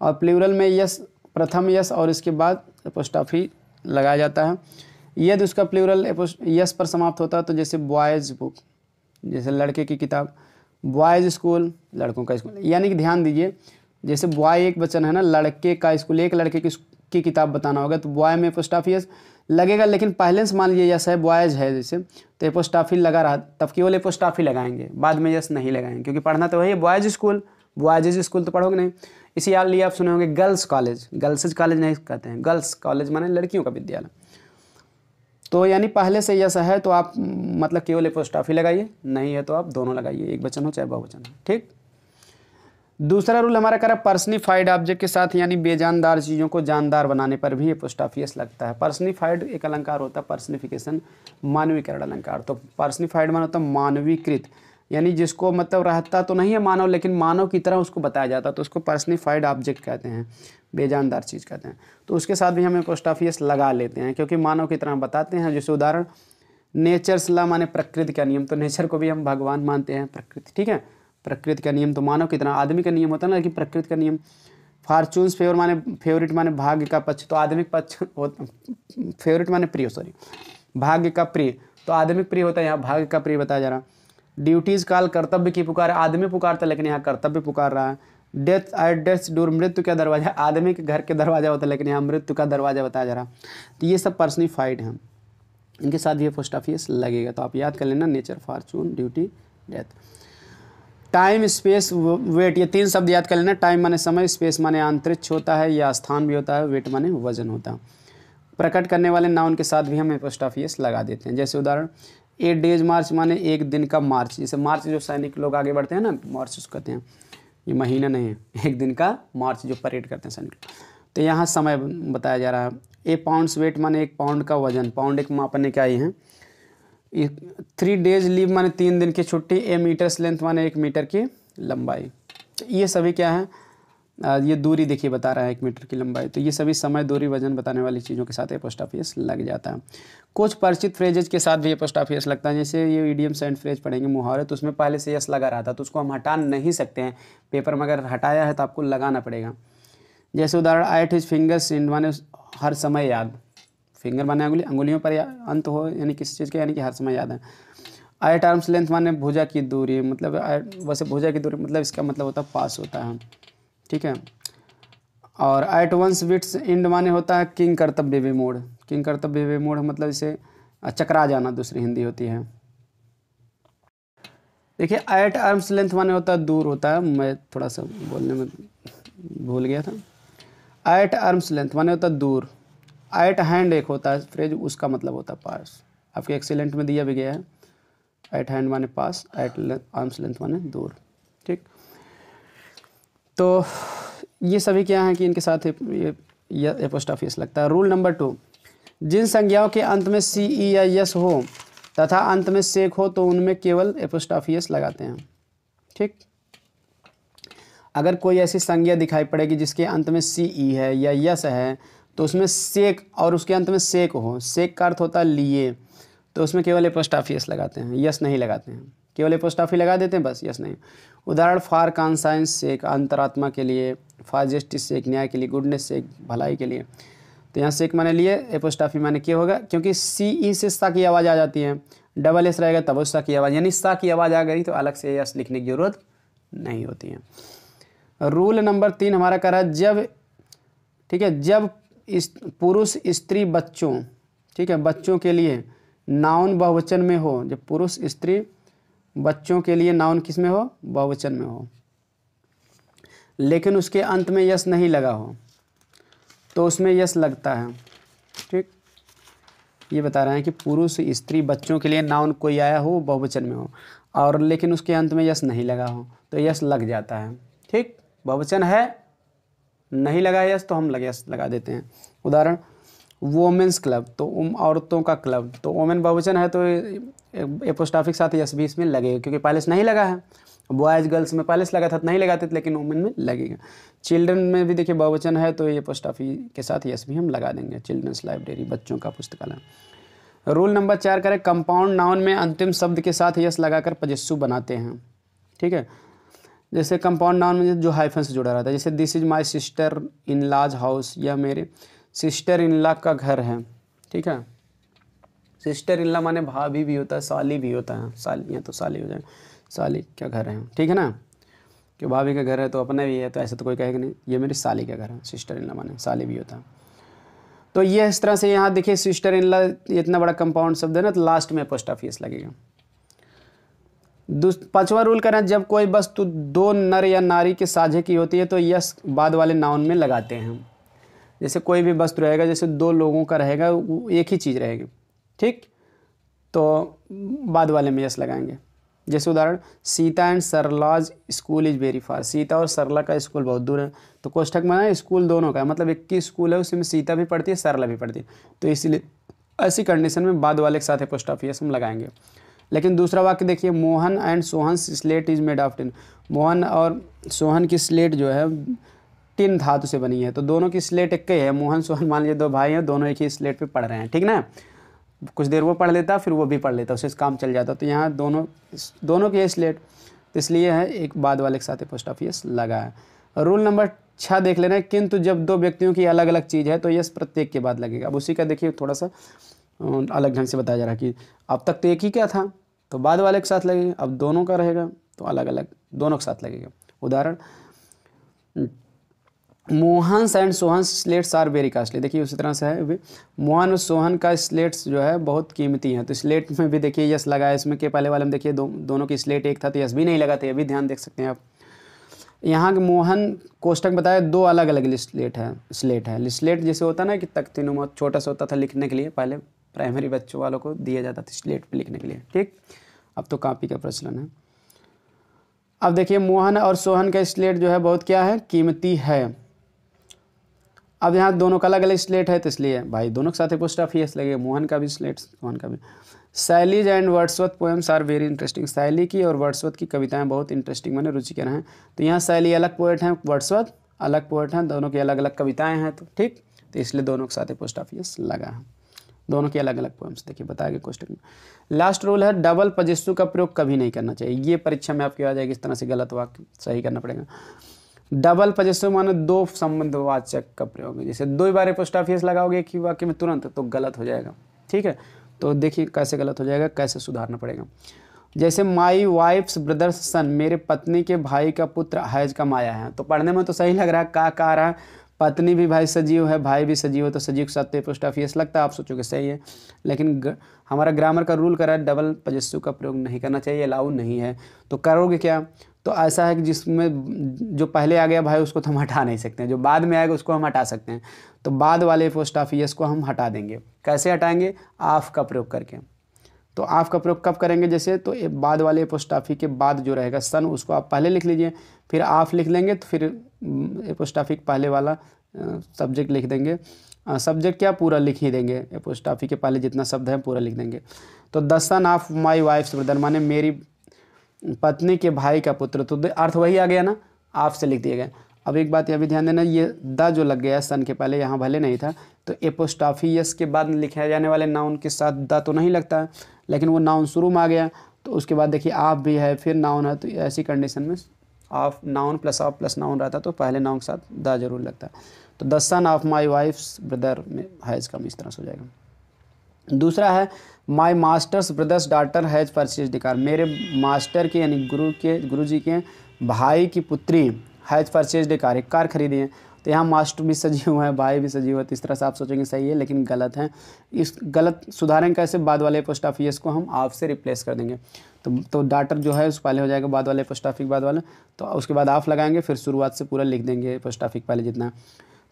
और प्लूरल में यस प्रथम यस और इसके बाद एपोस्टाफी लगाया जाता है यदि उसका प्लूरल यस पर समाप्त होता है तो जैसे बॉयज़ बुक जैसे लड़के की किताब बॉयज़ स्कूल लड़कों का स्कूल यानी कि ध्यान दीजिए जैसे बॉय एक वचन है ना लड़के का स्कूल एक लड़के की की किताब बताना होगा तो बॉय में पोस्टाफियस लगेगा लेकिन पहले से मान लीजिए यस है बॉयज है जैसे तो एपोस्टाफी लगा रहा तब केवल एपोस्टाफी लगाएंगे बाद में यस नहीं लगाएंगे क्योंकि पढ़ना तो वही है बॉयज स्कूल बॉयज स्कूल तो पढ़ोगे नहीं इसी हाल लिए आप सुने होंगे गर्ल्स कॉलेज गर्ल्स कॉलेज नहीं कहते हैं गर्ल्स कॉलेज माने लड़कियों का विद्यालय तो यानी पहले से यस है तो आप मतलब केवल एपोस्टाफी लगाइए नहीं है तो आप दोनों लगाइए एक बचन हो चाहे बहुवचन हो ठीक दूसरा रूल हमारा है पर्सनीफाइड ऑब्जेक्ट के साथ यानी बेजानदार चीज़ों को जानदार बनाने पर भी ये पोस्टाफियस लगता है पर्सनीफाइड एक अलंकार होता है पर्सनिफिकेशन मानवीकरण अलंकार तो पर्सनीफाइड मान होता है मानवीकृत यानी जिसको मतलब रहता तो नहीं है मानव लेकिन मानव की तरह उसको बताया जाता तो उसको पर्सनीफाइड ऑब्जेक्ट कहते हैं बेजानदार चीज़ कहते हैं तो उसके साथ भी हमें पोस्टाफियस लगा लेते हैं क्योंकि मानव की तरह बताते हैं जैसे उदाहरण नेचर सला माने प्रकृति का नियम तो नेचर को भी हम भगवान मानते हैं प्रकृति ठीक है प्रकृति का नियम तो मानो कितना आदमी का नियम होता है ना कि प्रकृति का नियम फार्चून्स फेवर माने फेवरेट माने भाग्य का पक्ष तो आदमी पक्ष फेवरेट माने प्रिय सॉरी भाग्य का प्रिय तो आदमी प्रिय होता है यहाँ भाग्य का प्रिय बताया जा रहा ड्यूटीज़ काल कर्तव्य की पुकार आदमी पुकारता लेकिन यहाँ कर्तव्य पुकार रहा है डेथ एट डेथ डूर मृत्यु का दरवाज़ा आदमी के घर के दरवाज़ा होता है लेकिन यहाँ मृत्यु का दरवाज़ा बताया जा रहा तो ये सब पर्सनिफाइड हैं इनके साथ ये पोस्ट ऑफिस लगेगा तो आप याद कर लेना nature fortune duty death time space weight ये तीन शब्द याद कर लेना टाइम माने समय स्पेस माने अंतरिक्ष होता है या स्थान भी होता है वेट माने वजन होता है प्रकट करने वाले नाउन के साथ भी हम एपोस्टाफियस लगा देते हैं जैसे उदाहरण एट डेज मार्च माने एक दिन का मार्च जैसे मार्च जो सैनिक लोग आगे बढ़ते हैं ना मार्च उसको कहते हैं ये महीना नहीं है एक दिन का मार्च जो परेड करते हैं सैनिक तो यहाँ समय बताया जा रहा है ए पाउंड्स वेट माने एक पाउंड का वजन पाउंड एक मापने के आई है थ्री डेज लीव माने तीन दिन की छुट्टी ए मीटर्स लेंथ माने एक मीटर की लंबाई तो ये सभी क्या है ये दूरी देखिए बता रहा है एक मीटर की लंबाई तो ये सभी समय दूरी वजन बताने वाली चीज़ों के साथ ये पोस्ट ऑफिस लग जाता है कुछ परिचित फ्रेजेज के साथ भी ये पोस्ट ऑफिस लगता है जैसे ये ईडियम्स एंड फ्रेज पढ़ेंगे मुहावरे तो उसमें पहले से यस लगा रहा था तो उसको हम हटा नहीं सकते हैं पेपर में अगर हटाया है तो आपको लगाना पड़ेगा जैसे उदाहरण आइट हिज फिंगर्स इन माने हर समय याद फिंगर माने अंगुली अंगुलियों पर या अंत हो यानी किसी चीज़ के यानी कि हर समय याद है एट आर्म्स लेंथ माने भुजा की दूरी मतलब वैसे भुजा की दूरी मतलब इसका मतलब होता है पास होता है ठीक है और एट वंस विट्स इंड माने होता है किंग कर्तव्य विमोड किंग कर्तव्य विमोड मतलब इसे चकरा जाना दूसरी हिंदी होती है देखिए एट आर्म्स लेंथ माने होता है दूर होता है मैं थोड़ा सा बोलने में भूल गया था एट आर्म्स लेंथ माने होता है दूर एट हैंड एक होता है फ्रेज उसका मतलब होता है पास आपके एक्सीलेंट में दिया भी गया है एट हैंड माने पास एट आर्म्स लेंथ माने दूर ठीक तो ये सभी क्या हैं कि इनके साथ ये ये पोस्ट ऑफिस लगता है रूल नंबर टू जिन संज्ञाओं के अंत में सी ई e या यस हो तथा अंत में सेक हो तो उनमें केवल एपोस्टाफियस लगाते हैं ठीक अगर कोई ऐसी संज्ञा दिखाई पड़ेगी जिसके अंत में सी ई e है या यस है तो उसमें सेक और उसके अंत में सेक हो सेक का अर्थ होता है लिए तो उसमें केवल एपोस्टाफियस लगाते हैं यस नहीं लगाते हैं केवल एपोस्टाफी लगा देते हैं बस यस नहीं उदाहरण फार कॉन्साइंस सेक अंतरात्मा के लिए फार जस्टिस सेक न्याय के लिए गुडनेस सेक भलाई के लिए तो यहाँ सेक माने लिए एपोस्टाफी मैंने क्या होगा क्योंकि सी ई e से सा की आवाज़ आ जाती है डबल एस रहेगा तब सा की आवाज़ यानी सा की आवाज़ आ गई तो अलग से यस लिखने की ज़रूरत नहीं होती है रूल नंबर तीन हमारा कह रहा है जब ठीक है जब इस पुरुष स्त्री बच्चों ठीक है बच्चों के लिए नाउन बहुवचन में हो जब पुरुष स्त्री बच्चों के लिए नाउन किस में हो बहुवचन में हो लेकिन उसके अंत में यश नहीं लगा हो तो उसमें यश लगता है ठीक ये बता रहे हैं कि पुरुष स्त्री बच्चों के लिए नाउन कोई आया हो बहुवचन में हो और लेकिन उसके अंत में यश नहीं लगा हो तो यश लग जाता है ठीक बहुवचन है नहीं लगा यस तो हम लगे यस लगा देते हैं उदाहरण वोमेंस क्लब तो उम औरतों का क्लब तो वोमेन बहुवचन है तो एपोस्टाफिक साथ यस भी इसमें लगेगा क्योंकि पैलेस नहीं लगा है बॉयज़ गर्ल्स में पैलेस लगा था तो नहीं लगाते थे लेकिन वोमेन में लगेगा चिल्ड्रन में भी देखिए बहुवचन है तो ये पोस्टाफी के साथ यस भी हम लगा देंगे चिल्ड्रंस लाइब्रेरी बच्चों का पुस्तकालय रूल नंबर चार करें कंपाउंड नाउन में अंतिम शब्द के साथ यस लगाकर पजस्सु बनाते हैं ठीक है जैसे कंपाउंड नाउन में जो हाइफन से जुड़ा रहता है जैसे this is my sister in law's house या मेरे सिस्टर इन ला का घर है ठीक है सिस्टर इन ला माने भाभी भी होता है साली भी होता है साली या तो साली हो जाएगा साली का घर है ठीक है ना कि भाभी का घर है तो अपना भी है तो ऐसा तो कोई कहेगा नहीं ये मेरी साली का घर है सिस्टर इन ला माने साली भी होता है तो ये इस तरह से यहाँ देखिए सिस्टर इन ला इतना बड़ा कंपाउंड शब्द है ना तो लास्ट में पोस्ट ऑफिस लगेगा पांचवा रूल करें जब कोई वस्तु दो नर या नारी के साझे की होती है तो यस बाद वाले नाउन में लगाते हैं जैसे कोई भी वस्तु रहेगा जैसे दो लोगों का रहेगा वो एक ही चीज़ रहेगी ठीक तो बाद वाले में यस लगाएंगे जैसे उदाहरण Sita and Sarla's school is very far Sita और सरला का स्कूल बहुत दूर है तो कोष्ठक में स्कूल दोनों का है मतलब एक ही स्कूल है उसमें सीता भी पढ़ती है सरला भी पढ़ती है तो इसीलिए ऐसी कंडीशन में बाद वाले के साथ है पोस्ट ऑफिस हम लगाएंगे लेकिन दूसरा वाक्य देखिए Mohan and Sohan slate is made of tin Mohan और सोहन की स्लेट जो है टिन धातु से बनी है तो दोनों की स्लेट एक है मोहन सोहन मान लीजिए दो भाई हैं दोनों एक ही स्लेट पे पढ़ रहे हैं ठीक ना कुछ देर वो पढ़ लेता फिर वो भी पढ़ लेता उसे काम चल जाता तो यहाँ दोनों दोनों की है स्लेट तो इसलिए है एक बाद वाले के साथ पोस्ट ऑफिस लगा है रूल नंबर छः देख लेना है किंतु जब दो व्यक्तियों की अलग अलग चीज़ है तो यस प्रत्येक के बाद लगेगा अब उसी का देखिए थोड़ा सा अलग ढंग से बताया जा रहा है कि अब तक तो एक ही क्या था तो बाद वाले के साथ लगेगा अब दोनों का रहेगा तो अलग अलग दोनों के साथ लगेगा उदाहरण Mohan and Sohan slates are very costly देखिए उसी तरह से है मोहन और सोहन का स्लेट्स जो है बहुत कीमती हैं तो स्लेट में भी देखिए यस लगा है इसमें के पहले वाले में देखिए दो, दोनों की स्लेट एक था तो यस भी नहीं लगा था ये भी ध्यान देख सकते हैं आप यहाँ के मोहन कोष्टक बताया दो अलग अलग स्लेट है स्लेट है स्लेट जैसे होता ना कि तख्ती छोटा सा होता था लिखने के लिए पहले प्राइमरी बच्चों वालों को दिया जाता था स्लेट पर लिखने के लिए ठीक अब तो कापी का प्रचलन है अब देखिए मोहन और सोहन का स्लेट जो है बहुत क्या है कीमती है अब यहाँ दोनों का अलग अलग स्लेट है तो इसलिए भाई दोनों के साथ ही पोस्ट ऑफिस लगेगा मोहन का भी स्लेट सोहन का भी Shelley's and Wordsworth poems are very interesting Shelley की और वर्ड्सवर्थ की कविताएं बहुत इंटरेस्टिंग मैंने रुचि के हैं तो यहाँ शैली अलग पोएट हैं वर्ड्सवर्थ अलग पोएट हैं दोनों की अलग अलग कविताएं हैं तो ठीक तो इसलिए दोनों के साथ ही पोस्ट ऑफिस लगा है दोनों के अलग अलग पोएम्स देखिए बताया गया क्वेश्चन में लास्ट रूल है डबल पजिस्सु का प्रयोग कभी नहीं करना चाहिए ये परीक्षा में आपकी आ जाएगी इस तरह से गलत वाक्य सही करना पड़ेगा डबल पजेसु माने दो संबंधवाचक का प्रयोग जैसे दो बार पोस्ट ऑफिस लगाओगे एक ही वाक्य में तुरंत तो गलत हो जाएगा ठीक है तो देखिए कैसे गलत हो जाएगा कैसे सुधारना पड़ेगा जैसे माई वाइफ्स ब्रदर्स सन मेरे पत्नी के भाई का पुत्र हैज कमाया है तो पढ़ने में तो सही लग रहा है का का रहा है पत्नी भी भाई सजीव है भाई भी सजीव है तो सजीव के साथ पोस्ट तो ऑफिस लगता है आप सोचोगे सही है लेकिन ग, हमारा ग्रामर का रूल करा है डबल पजस्व का प्रयोग नहीं करना चाहिए अलाउ नहीं है तो करोगे क्या तो ऐसा है कि जिसमें जो पहले आ गया भाई उसको तो हम हटा नहीं सकते हैं जो बाद में आएगा उसको हम हटा सकते हैं तो बाद वाले पोस्ट ऑफिस को हम हटा देंगे कैसे हटाएंगे आफ का प्रयोग करके तो आफ का प्रयोग कब करेंगे जैसे तो बाद वाले पोस्ट ऑफिस के बाद जो रहेगा सन उसको आप पहले लिख लीजिए फिर आफ लिख लेंगे तो फिर एपोस्टाफिक पहले वाला सब्जेक्ट लिख देंगे सब्जेक्ट क्या पूरा लिख ही देंगे एपोस्टाफी के पहले जितना शब्द है पूरा लिख देंगे तो the son of my wife's brother माने मेरी पत्नी के भाई का पुत्र तो अर्थ वही आ गया ना आप से लिख दिया गया अब एक बात यह भी ध्यान देना ये द जो लग गया सन के पहले यहाँ भले नहीं था तो यस के बाद लिखे जाने वाले नाउन के साथ द तो नहीं लगता है लेकिन वो नाउन शुरू में आ गया तो उसके बाद देखिए आप भी है फिर नाउन है तो ऐसी कंडीशन में of noun plus of plus noun रहता तो पहले नाउन के साथ द जरूर लगता तो the son of my wife's brother में हैज़ कम इस तरह से हो जाएगा दूसरा है my master's brother's daughter has purchase the car मेरे मास्टर के यानी गुरु के गुरु जी के भाई की पुत्री हैज़ परचेज द कार एक कार खरीदी है तो यहाँ मास्टर भी सजीव है भाई भी सजीव है तो इस तरह से आप सोचेंगे सही है लेकिन गलत है इस गलत सुधारें कैसे बाद वाले पोस्ट ऑफिस को हम आपसे रिप्लेस कर देंगे तो तो डाटर जो है उस पहले हो जाएगा बाद वाले पोस्टाफिक बाद वाले तो उसके बाद ऑफ लगाएंगे फिर शुरुआत से पूरा लिख देंगे पोस्टाफिक पहले जितना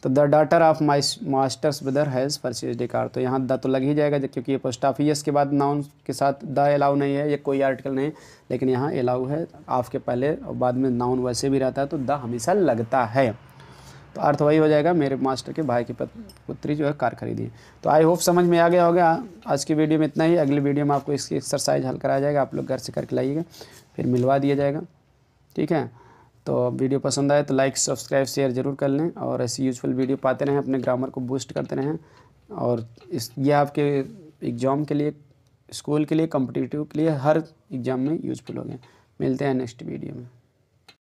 तो the daughter of my master's brother has purchase the car तो यहाँ द तो लग ही जाएगा क्योंकि ये पोस्ट ऑफ के बाद नाउन के साथ द अलाउ नहीं है ये कोई आर्टिकल नहीं है लेकिन यहाँ अलाउ है ऑफ के पहले और बाद में नाउन वैसे भी रहता है तो द हमेशा लगता है तो अर्थ वही हो जाएगा मेरे मास्टर के भाई की पुत्री जो है कार खरीदी तो आई होप समझ में आ गया होगा आज की वीडियो में इतना ही अगली वीडियो में आपको इसकी एक्सरसाइज हल कराया जाएगा आप लोग घर से करके लाइएगा फिर मिलवा दिया जाएगा ठीक है तो वीडियो पसंद आए तो लाइक सब्सक्राइब शेयर जरूर कर लें और ऐसी यूजफुल वीडियो पाते रहें अपने ग्रामर को बूस्ट करते रहें और इस ये आपके एग्ज़ाम के लिए स्कूल के लिए कॉम्पिटिटिव के लिए हर एग्ज़ाम में यूजफुल हो गए मिलते हैं नेक्स्ट वीडियो में